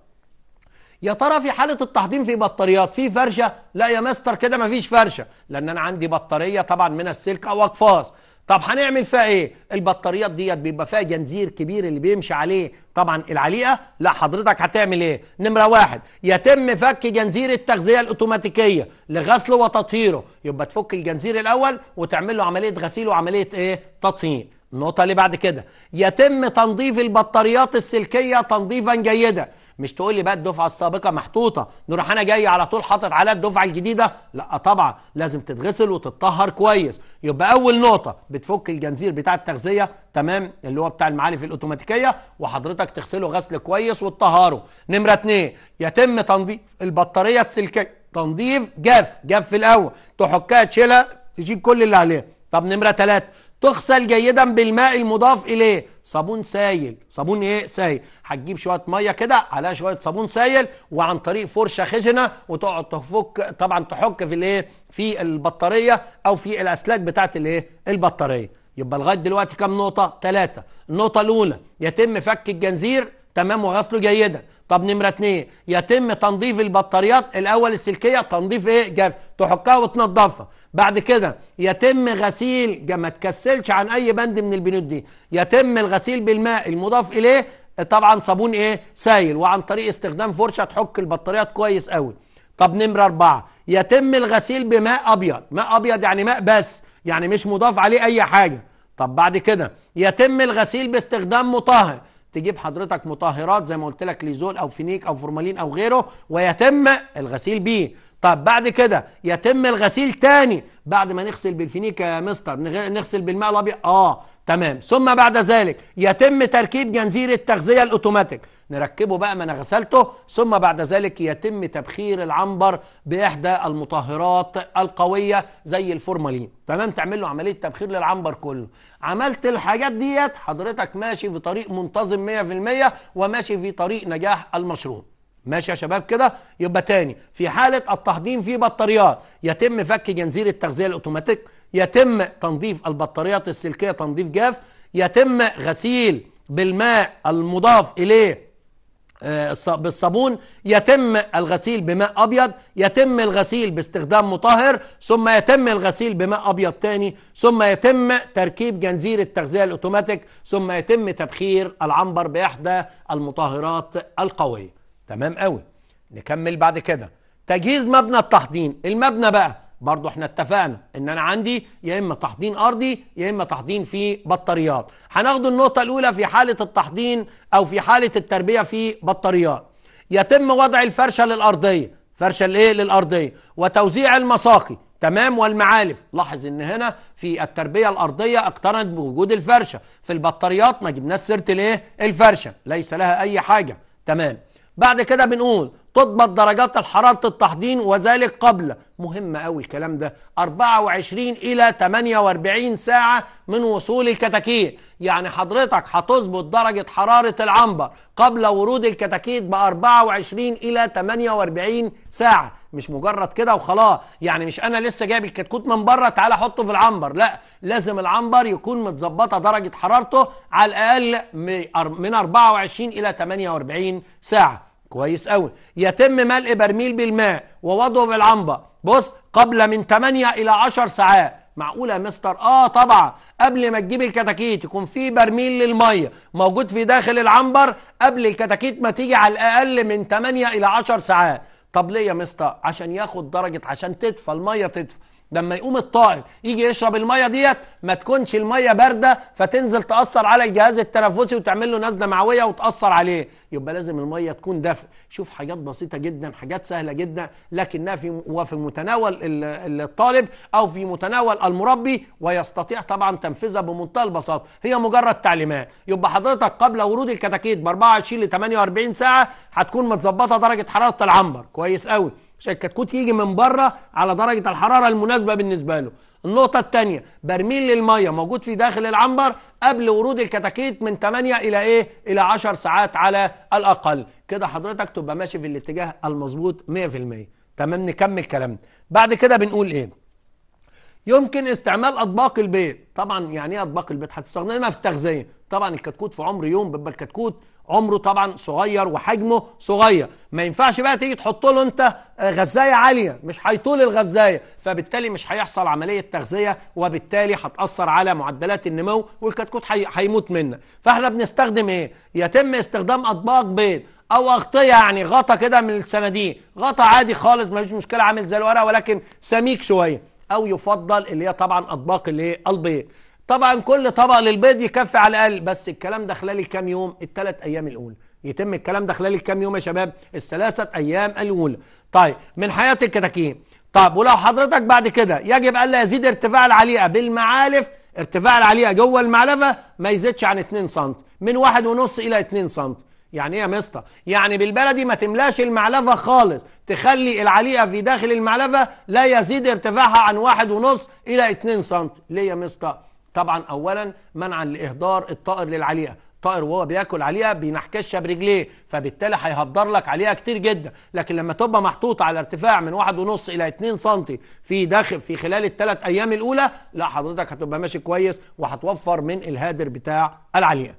يا ترى في حاله التحضين في بطاريات في فرشه لا يا مستر كده مفيش فرشه لان انا عندي بطاريه طبعا من السلك او اقفاص طب هنعمل فيها ايه البطاريات ديت بيبقى فيها جنزير كبير اللي بيمشي عليه طبعا العليقه لا حضرتك هتعمل ايه نمره واحد يتم فك جنزير التغذيه الاوتوماتيكيه لغسله وتطهيره يبقى تفك الجنزير الاول وتعمل له عمليه غسيل وعمليه ايه تطهير النقطه اللي بعد كده يتم تنظيف البطاريات السلكيه تنظيفا جيدا مش تقول لي بقى الدفعه السابقه محطوطه نروح انا جاي على طول حاطط على الدفعه الجديده لا طبعا لازم تتغسل وتتطهر كويس يبقى اول نقطه بتفك الجنزير بتاع التغذيه تمام اللي هو بتاع المعالف الاوتوماتيكيه وحضرتك تغسله غسل كويس وتطهره نمره اتنين يتم تنظيف البطاريه السلكيه تنظيف جاف جاف في الاول تحكها تشيلها تجيب كل اللي عليها طب نمره ثلاثة تغسل جيدا بالماء المضاف اليه صابون سايل صابون ايه سايل هتجيب شويه ميه كده عليها شويه صابون سايل وعن طريق فرشه خشنه وتقعد تفك طبعا تحك في الايه في البطاريه او في الاسلاك بتاعت الايه البطاريه يبقى لغايه دلوقتي كام نقطه ثلاثه النقطه الاولى يتم فك الجنزير تمام وغسله جيدا طب نمرة اتنين يتم تنظيف البطاريات الأول السلكية تنظيف إيه جاف تحكها وتنضفها بعد كده يتم غسيل ما تكسلش عن أي بند من البنود دي يتم الغسيل بالماء المضاف إليه طبعا صابون إيه سايل وعن طريق استخدام فرشة تحك البطاريات كويس قوي طب نمرة أربعة يتم الغسيل بماء أبيض ماء أبيض يعني ماء بس يعني مش مضاف عليه أي حاجة طب بعد كده يتم الغسيل باستخدام مطهر تجيب حضرتك مطهرات زي ما قلت لك ليزول او فينيك او فورمالين او غيره ويتم الغسيل بيه طب بعد كده يتم الغسيل تاني بعد ما نغسل بالفينيك يا مستر نغسل بالماء الابيض اه تمام ثم بعد ذلك يتم تركيب جنزير التغذية الأوتوماتيك نركبه بقى ما أنا غسلته ثم بعد ذلك يتم تبخير العنبر بإحدى المطهرات القوية زي الفورمالين تمام تعمل له عملية تبخير للعنبر كله عملت الحاجات ديت حضرتك ماشي في طريق منتظم 100% وماشي في طريق نجاح المشروع ماشي يا شباب كده يبقى تاني في حالة التهضيم في بطاريات يتم فك جنزير التغذية الأوتوماتيك يتم تنظيف البطاريات السلكية تنظيف جاف يتم غسيل بالماء المضاف إليه آه، بالصابون يتم الغسيل بماء أبيض يتم الغسيل باستخدام مطهر ثم يتم الغسيل بماء أبيض تاني ثم يتم تركيب جنزير التغذية الأوتوماتيك ثم يتم تبخير العنبر بإحدى المطهرات القوية تمام قوي نكمل بعد كده تجهيز مبنى التحضين المبنى بقى برضو احنا اتفقنا ان انا عندي يا اما تحضين ارضي يا اما تحضين في بطاريات هناخد النقطه الاولى في حاله التحضين او في حاله التربيه في بطاريات يتم وضع الفرشه للارضيه فرشه الايه للارضيه وتوزيع المساقي تمام والمعالف لاحظ ان هنا في التربيه الارضيه اقترنت بوجود الفرشه في البطاريات ما جبناش سيره الايه الفرشه ليس لها اي حاجه تمام بعد كده بنقول تضبط درجات حرارة التحضين وذلك قبل مهم قوي الكلام ده 24 إلى 48 ساعة من وصول الكتاكيت يعني حضرتك هتظبط درجة حرارة العنبر قبل ورود الكتاكيت ب 24 إلى 48 ساعة مش مجرد كده وخلاص يعني مش أنا لسه جايب الكتكوت من بره تعالى حطه في العنبر لا لازم العنبر يكون متظبطة درجة حرارته على الأقل من 24 إلى 48 ساعة كويس قوي يتم ملء برميل بالماء ووضعه في العنبه بص قبل من 8 الى 10 ساعات معقولة يا مستر؟ اه طبعا قبل ما تجيب الكتاكيت يكون في برميل للميه موجود في داخل العنبر قبل الكتاكيت ما تيجي على الاقل من 8 الى 10 ساعات طب ليه يا مستر؟ عشان ياخد درجه عشان تدفى الميه تدفى لما يقوم الطائر يجي يشرب الميه ديت ما تكونش الميه بارده فتنزل تاثر على الجهاز التنفسي وتعمل له نزله معويه وتاثر عليه يبقى لازم الميه تكون دافئه شوف حاجات بسيطه جدا حاجات سهله جدا لكنها في وفي متناول الطالب او في متناول المربي ويستطيع طبعا تنفيذها بمنتهى البساطه هي مجرد تعليمات يبقى حضرتك قبل ورود الكتاكيت ب 24 ل 48 ساعه هتكون متظبطه درجه حراره العنبر كويس قوي عشان الكتكوت يجي من بره على درجه الحراره المناسبه بالنسبه له النقطه الثانيه برميل للميه موجود في داخل العنبر قبل ورود الكتاكيت من 8 الى ايه الى 10 ساعات على الاقل كده حضرتك تبقى ماشي في الاتجاه المظبوط 100% تمام نكمل كلامنا بعد كده بنقول ايه يمكن استعمال اطباق البيض طبعا يعني ايه اطباق البيض هتستخدمها في التغذيه طبعا الكتكوت في عمر يوم بيبقى الكتكوت عمره طبعا صغير وحجمه صغير ما ينفعش بقى تيجي تحط له انت غذايه عاليه مش هيطول الغذايه فبالتالي مش هيحصل عمليه تغذيه وبالتالي هتاثر على معدلات النمو والكتكوت هيموت منك فاحنا بنستخدم ايه يتم استخدام اطباق بيض او اغطيه يعني غطا كده من الصناديق غطا عادي خالص ما فيش مشكله عامل زي الورقه ولكن سميك شويه او يفضل اللي هي طبعا اطباق اللي هي البيض طبعا كل طبق للبيض يكفي على الاقل بس الكلام ده خلال الكام يوم الثلاث ايام الاولى يتم الكلام ده خلال الكام يوم يا شباب الثلاثه ايام الاولى طيب من حياه الكتاكيت طب ولو حضرتك بعد كده يجب الا يزيد ارتفاع العليقه بالمعالف ارتفاع العليقه جوه المعلفه ما يزيدش عن 2 سم من واحد ونص الى 2 سم يعني ايه يا مستر يعني بالبلدي ما تملاش المعلفه خالص تخلي العليقه في داخل المعلفه لا يزيد ارتفاعها عن واحد ونص الى 2 سم ليه يا مستر طبعا اولا منعا لاهدار الطائر للعليقه الطائر وهو بياكل عليها بينحكشها برجليه فبالتالي هيهدر لك عليها كتير جدا لكن لما تبقى محطوطه على ارتفاع من واحد ونص الى 2 سم في داخل في خلال الثلاث ايام الاولى لا حضرتك هتبقى ماشي كويس وهتوفر من الهادر بتاع العليقه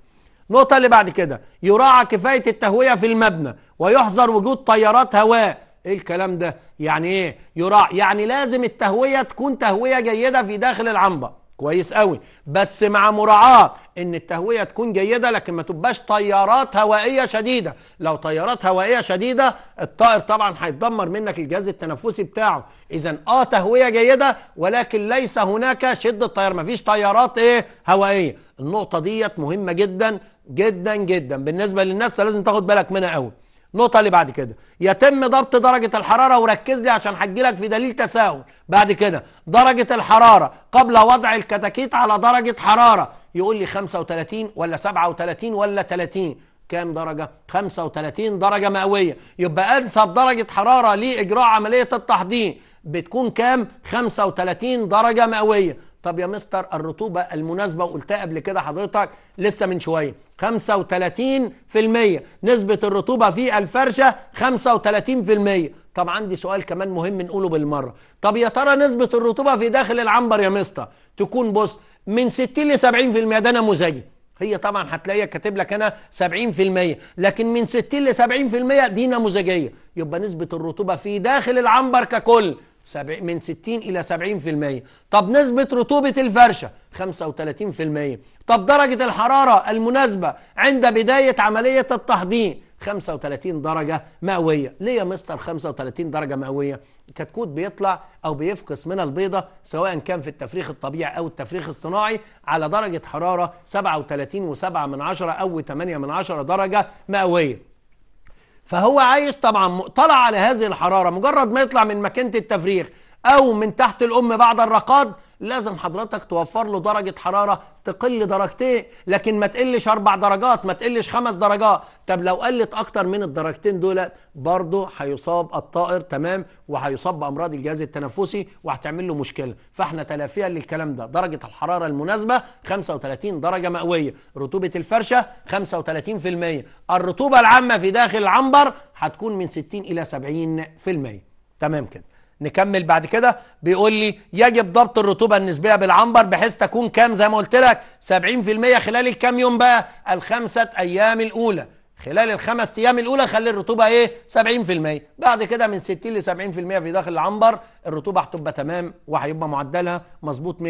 النقطة اللي بعد كده يراعى كفاية التهوية في المبنى ويحظر وجود طيارات هواء ايه الكلام ده يعني ايه يراعى يعني لازم التهوية تكون تهوية جيدة في داخل العنبر كويس قوي بس مع مراعاة ان التهوية تكون جيدة لكن ما تبقاش طيارات هوائية شديدة لو طيارات هوائية شديدة الطائر طبعا هيتدمر منك الجهاز التنفسي بتاعه اذا اه تهوية جيدة ولكن ليس هناك شدة طيار ما فيش طيارات ايه هوائية النقطة ديت مهمة جدا جدا جدا بالنسبة للناس لازم تاخد بالك منها قوي النقطة اللي بعد كده يتم ضبط درجة الحرارة وركز لي عشان هجيلك في دليل تساؤل بعد كده درجة الحرارة قبل وضع الكتاكيت على درجة حرارة يقول لي 35 ولا 37 ولا 30 كام درجة؟ 35 درجة مئوية يبقى أنسب درجة حرارة لإجراء عملية التحضير بتكون كام؟ 35 درجة مئوية طب يا مستر الرطوبة المناسبة وقلتها قبل كده حضرتك لسه من شوية 35% نسبة الرطوبة في الفرشة 35% طب عندي سؤال كمان مهم نقوله بالمرة طب يا ترى نسبة الرطوبة في داخل العنبر يا مستر تكون بص من 60 ل 70% ده نموذجي هي طبعا هتلاقيها كاتب لك انا 70% لكن من 60 ل 70% دي نموذجيه يبقى نسبه الرطوبه في داخل العنبر ككل من 60 إلى 70% طب نسبة رطوبة الفرشة 35% طب درجة الحرارة المناسبة عند بداية عملية التحضير 35 درجة مئوية ليه يا مستر 35 درجة مئوية الكتكوت بيطلع أو بيفقس من البيضة سواء كان في التفريخ الطبيعي أو التفريخ الصناعي على درجة حرارة 37 و7 من 10 أو 8 من 10 درجة مئوية فهو عايش طبعا طلع على هذه الحراره مجرد ما يطلع من ماكينه التفريغ او من تحت الام بعد الرقاد لازم حضرتك توفر له درجة حرارة تقل درجتين لكن ما تقلش أربع درجات ما تقلش خمس درجات طب لو قلت أكتر من الدرجتين دول برضه هيصاب الطائر تمام وهيصاب بأمراض الجهاز التنفسي وهتعمل له مشكلة فاحنا تلافيا للكلام ده درجة الحرارة المناسبة 35 درجة مئوية رطوبة الفرشة 35% الرطوبة العامة في داخل العنبر هتكون من 60 إلى 70% تمام كده نكمل بعد كده بيقول لي يجب ضبط الرطوبة النسبية بالعنبر بحيث تكون كام زي ما قلت لك 70% خلال الكام يوم بقى الخمسة أيام الأولى خلال الخمس أيام الأولى خلي الرطوبة إيه 70% بعد كده من 60 ل 70% في داخل العنبر الرطوبة هتبقى تمام وهيبقى معدلها مظبوط 100%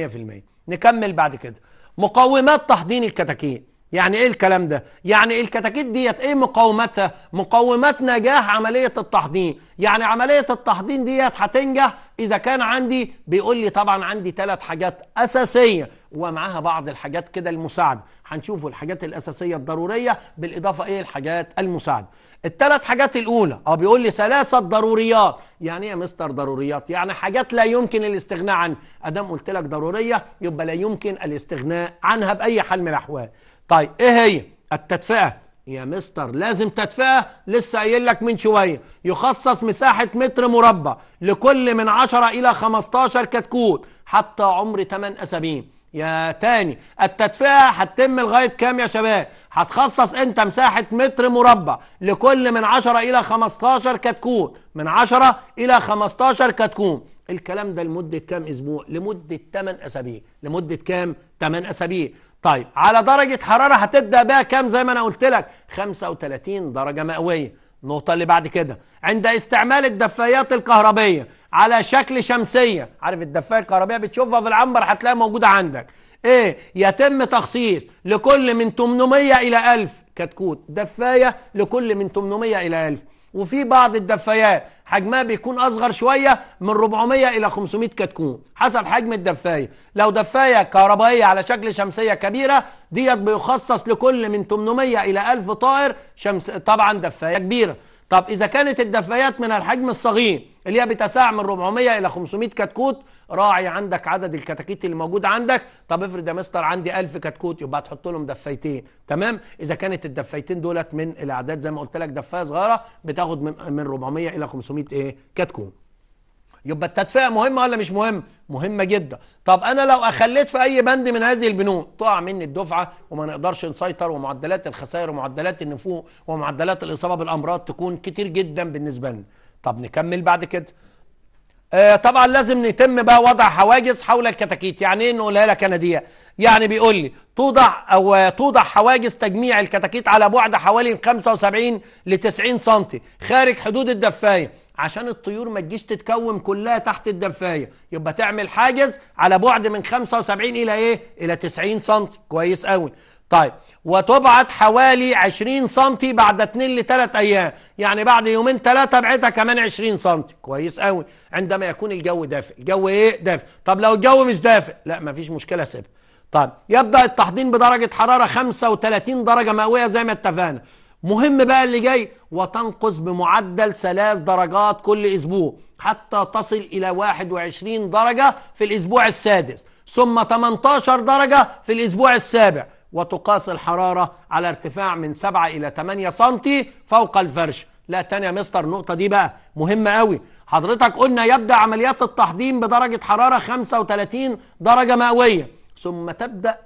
نكمل بعد كده مقومات تحضين الكتاكيت يعني ايه الكلام ده يعني الكتاكيت ديت ايه مقاومتها مقومات نجاح عمليه التحضين يعني عمليه التحضين ديت هتنجح اذا كان عندي بيقول لي طبعا عندي ثلاث حاجات اساسيه ومعاها بعض الحاجات كده المساعده هنشوفوا الحاجات الاساسيه الضروريه بالاضافه ايه الحاجات المساعده الثلاث حاجات الاولى اه بيقول لي ثلاثه ضروريات يعني ايه يا مستر ضروريات يعني حاجات لا يمكن الاستغناء عنها ادام قلت لك ضروريه يبقى لا يمكن الاستغناء عنها باي حال من الاحوال طيب ايه هي التدفئه يا مستر لازم تدفئه لسه قايل لك من شويه يخصص مساحه متر مربع لكل من 10 الى 15 كتكوت حتى عمر 8 اسابيع يا تاني التدفئه هتتم لغايه كام يا شباب هتخصص انت مساحه متر مربع لكل من 10 الى 15 كتكون من 10 الى 15 كتكون الكلام ده لمده كام اسبوع لمده 8 اسابيع لمده كام 8 اسابيع طيب على درجة حرارة هتبدأ بها كام زي ما أنا قلت لك 35 درجة مئوية النقطة اللي بعد كده عند استعمال الدفايات الكهربية على شكل شمسية عارف الدفاية الكهربية بتشوفها في العنبر هتلاقيها موجودة عندك ايه يتم تخصيص لكل من 800 إلى 1000 كتكوت دفاية لكل من 800 إلى 1000 وفي بعض الدفايات حجمها بيكون اصغر شويه من 400 الى 500 كتكون حسب حجم الدفايه لو دفايه كهربائيه على شكل شمسيه كبيره ديت بيخصص لكل من 800 الى 1000 طائر شمس طبعا دفايه كبيره طب اذا كانت الدفايات من الحجم الصغير اللي هي بتساع من 400 الى 500 كتكوت راعي عندك عدد الكتاكيت اللي موجود عندك طب افرض يا مستر عندي 1000 كتكوت يبقى هتحط لهم دفايتين تمام اذا كانت الدفايتين دولت من الاعداد زي ما قلت لك دفايه صغيره بتاخد من من 400 الى 500 ايه كتكوت يبقى التدفئه مهمه ولا مش مهم مهمه جدا طب انا لو اخليت في اي بند من هذه البنود تقع مني الدفعه وما نقدرش نسيطر ومعدلات الخسائر ومعدلات النفوق ومعدلات الاصابه بالامراض تكون كتير جدا بالنسبه لنا طب نكمل بعد كده آه طبعا لازم يتم بقى وضع حواجز حول الكتاكيت يعني ايه نقولها لك انا دي يعني بيقول لي توضع او توضع حواجز تجميع الكتاكيت على بعد حوالي 75 ل 90 سم خارج حدود الدفايه عشان الطيور ما تجيش تتكوم كلها تحت الدفايه يبقى تعمل حاجز على بعد من 75 الى ايه الى 90 سم كويس قوي طيب وتبعت حوالي 20 سم بعد 2 ل 3 ايام يعني بعد يومين ثلاثه بعدها كمان 20 سم كويس قوي عندما يكون الجو دافئ الجو ايه دافئ طب لو الجو مش دافئ لا مفيش مشكله سيبها طيب يبدا التحضين بدرجه حراره 35 درجه مئويه زي ما اتفقنا مهم بقى اللي جاي وتنقص بمعدل ثلاث درجات كل اسبوع حتى تصل الى 21 درجه في الاسبوع السادس ثم 18 درجه في الاسبوع السابع وتقاس الحرارة على ارتفاع من 7 إلى 8 سنتي فوق الفرش لا تاني يا مستر النقطة دي بقى مهمة قوي حضرتك قلنا يبدأ عمليات التحضيم بدرجة حرارة 35 درجة مئوية ثم تبدأ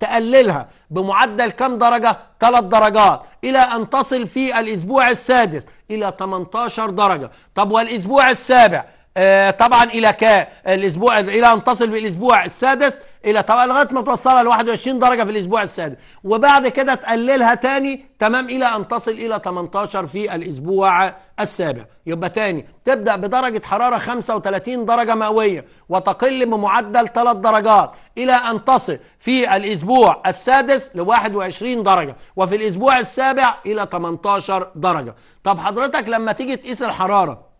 تقللها بمعدل كم درجة؟ 3 درجات إلى أن تصل في الأسبوع السادس إلى 18 درجة طب والأسبوع السابع آه طبعا إلى كام؟ الأسبوع إلى أن تصل بالأسبوع السادس الى طبعا لغايه ما توصلها ل 21 درجه في الاسبوع السادس وبعد كده تقللها تاني تمام الى ان تصل الى 18 في الاسبوع السابع يبقى تاني تبدا بدرجه حراره 35 درجه مئويه وتقل بمعدل 3 درجات الى ان تصل في الاسبوع السادس ل 21 درجه وفي الاسبوع السابع الى 18 درجه طب حضرتك لما تيجي تقيس الحراره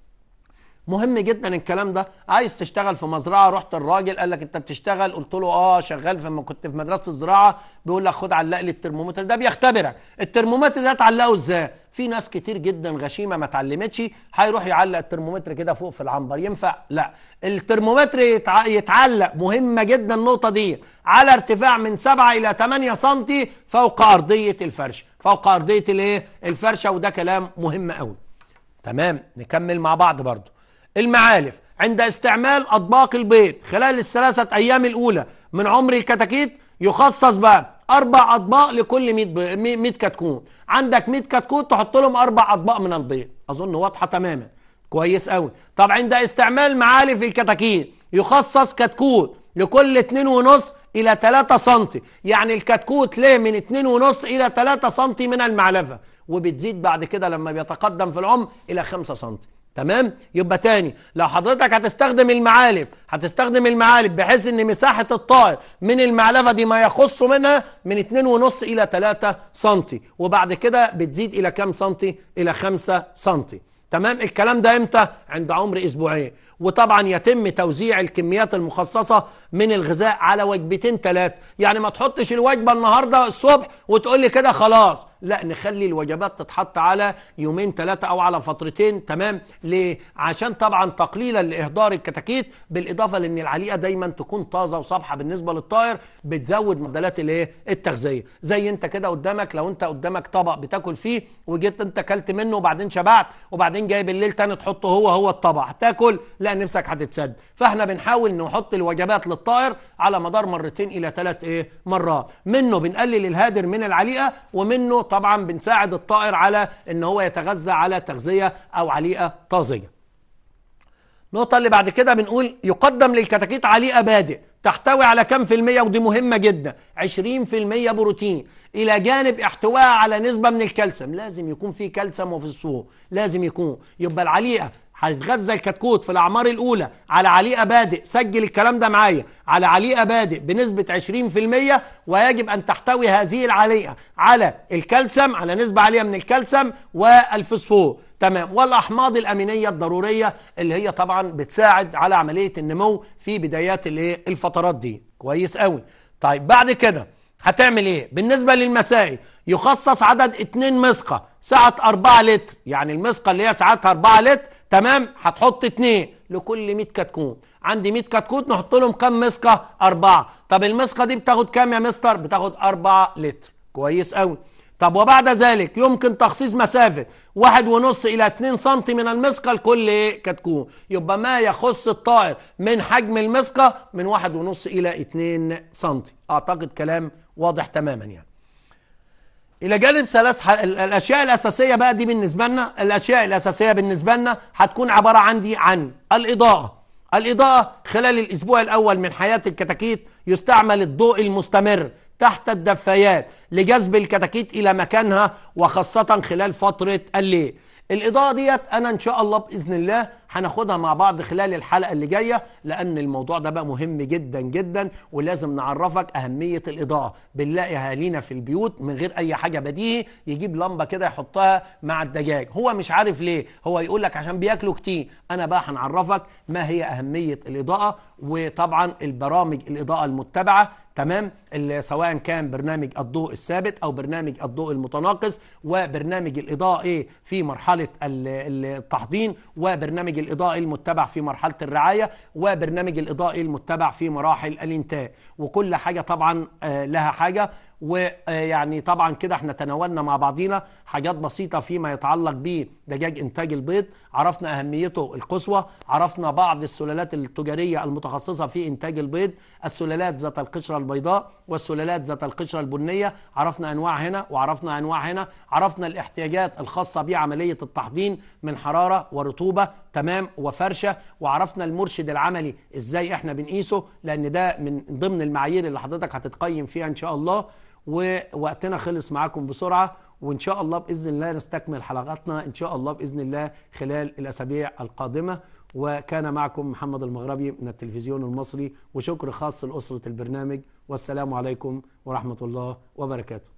مهم جدا الكلام ده عايز تشتغل في مزرعه رحت الراجل قال لك انت بتشتغل قلت له اه شغال فما كنت في مدرسه الزراعه بيقول لك خد علق لي الترمومتر ده بيختبرك الترمومتر ده تعلقه ازاي في ناس كتير جدا غشيمه ما اتعلمتش هيروح يعلق الترمومتر كده فوق في العنبر ينفع لا الترمومتر يتعلق مهمه جدا النقطه دي على ارتفاع من 7 الى 8 سم فوق ارضيه الفرش فوق ارضيه الايه الفرشه وده كلام مهم قوي تمام نكمل مع بعض برضو المعالف عند استعمال أطباق البيض خلال الثلاثة أيام الأولى من عمر الكتاكيت يخصص بقى أربع أطباق لكل 100 100 كتكوت عندك 100 كتكوت تحط لهم أربع أطباق من البيض أظن واضحة تماما كويس قوي طب عند استعمال معالف الكتاكيت يخصص كتكوت لكل 2.5 إلى 3 سم يعني الكتكوت ليه من 2.5 إلى 3 سم من المعلفة وبتزيد بعد كده لما بيتقدم في العمر إلى 5 سم تمام يبقى تاني لو حضرتك هتستخدم المعالف هتستخدم المعالف بحيث ان مساحه الطائر من المعلفه دي ما يخص منها من 2.5 الى 3 سم وبعد كده بتزيد الى كام سم الى 5 سم تمام الكلام ده امتى عند عمر اسبوعين وطبعا يتم توزيع الكميات المخصصه من الغذاء على وجبتين ثلاثة يعني ما تحطش الوجبة النهاردة الصبح وتقول لي كده خلاص لا نخلي الوجبات تتحط على يومين ثلاثة أو على فترتين تمام ليه؟ عشان طبعا تقليلا لإهدار الكتاكيت بالإضافة لأن العليقة دايما تكون طازة وصبحة بالنسبة للطائر بتزود معدلات الايه التغذية زي انت كده قدامك لو انت قدامك طبق بتاكل فيه وجيت انت كلت منه وبعدين شبعت وبعدين جاي بالليل تاني تحطه هو هو الطبق هتاكل لا نفسك هتتسد فاحنا بنحاول نحط الوجبات للطبق الطائر على مدار مرتين الى ثلاث ايه مرات منه بنقلل الهادر من العليقه ومنه طبعا بنساعد الطائر على ان هو يتغذى على تغذيه او عليقه طازجه النقطه اللي بعد كده بنقول يقدم للكتاكيت عليقه بادئ تحتوي على كم في المية ودي مهمة جدا 20% بروتين إلى جانب احتوائها على نسبة من الكالسيوم لازم يكون في كالسيوم وفي الصوم لازم يكون يبقى العليقة هيتغذى الكتكوت في الاعمار الاولى على علي ابادئ سجل الكلام ده معايا على علي ابادئ بنسبه 20% ويجب ان تحتوي هذه العليقه على الكالسيوم على نسبه عاليه من الكالسيوم والفسفور تمام والاحماض الامينيه الضروريه اللي هي طبعا بتساعد على عمليه النمو في بدايات الايه الفترات دي كويس قوي طيب بعد كده هتعمل ايه بالنسبه للمسائي يخصص عدد 2 مسقه سعه 4 لتر يعني المسقه اللي هي سعتها 4 لتر تمام هتحط اتنين لكل 100 كتكوت عندي 100 كتكوت نحط لهم كام مسكه اربعه طب المسكه دي بتاخد كام يا مستر بتاخد أربعة لتر كويس قوي طب وبعد ذلك يمكن تخصيص مسافة واحد ونص إلى 2 سم من المسكة لكل كتكوت يبقى ما يخص الطائر من حجم المسكة من واحد ونص إلى 2 سم أعتقد كلام واضح تماما يعني الى جانب ح... الاشياء الاساسيه بقى دي بالنسبه لنا الاشياء الاساسيه بالنسبه لنا هتكون عباره عندي عن الاضاءه الاضاءه خلال الاسبوع الاول من حياه الكتاكيت يستعمل الضوء المستمر تحت الدفايات لجذب الكتاكيت الى مكانها وخاصه خلال فتره الليل الاضاءه ديت انا ان شاء الله باذن الله هناخدها مع بعض خلال الحلقه اللي جايه لان الموضوع ده بقى مهم جدا جدا ولازم نعرفك اهميه الاضاءه بنلاقي اهالينا في البيوت من غير اي حاجه بديهي يجيب لمبه كده يحطها مع الدجاج هو مش عارف ليه هو يقول لك عشان بياكلوا كتير انا بقى هنعرفك ما هي اهميه الاضاءه وطبعا البرامج الاضاءه المتبعه تمام سواء كان برنامج الضوء الثابت او برنامج الضوء المتناقص وبرنامج الاضاءه ايه في مرحله التحضين وبرنامج الاضاءه المتبع في مرحله الرعايه وبرنامج الاضاءه المتبع في مراحل الانتاج وكل حاجه طبعا آه، لها حاجه ويعني طبعا كده احنا تناولنا مع بعضينا حاجات بسيطه فيما يتعلق بدجاج انتاج البيض عرفنا اهميته القصوى عرفنا بعض السلالات التجاريه المتخصصه في انتاج البيض السلالات ذات القشره البيضاء والسلالات ذات القشره البنيه عرفنا انواع هنا وعرفنا انواع هنا عرفنا الاحتياجات الخاصه بعمليه التحضين من حراره ورطوبه تمام وفرشه وعرفنا المرشد العملي ازاي احنا بنقيسه لان ده من ضمن المعايير اللي حضرتك هتتقيم فيها ان شاء الله ووقتنا خلص معاكم بسرعه وان شاء الله باذن الله نستكمل حلقاتنا ان شاء الله باذن الله خلال الاسابيع القادمه وكان معكم محمد المغربي من التلفزيون المصري وشكر خاص لاسره البرنامج والسلام عليكم ورحمه الله وبركاته.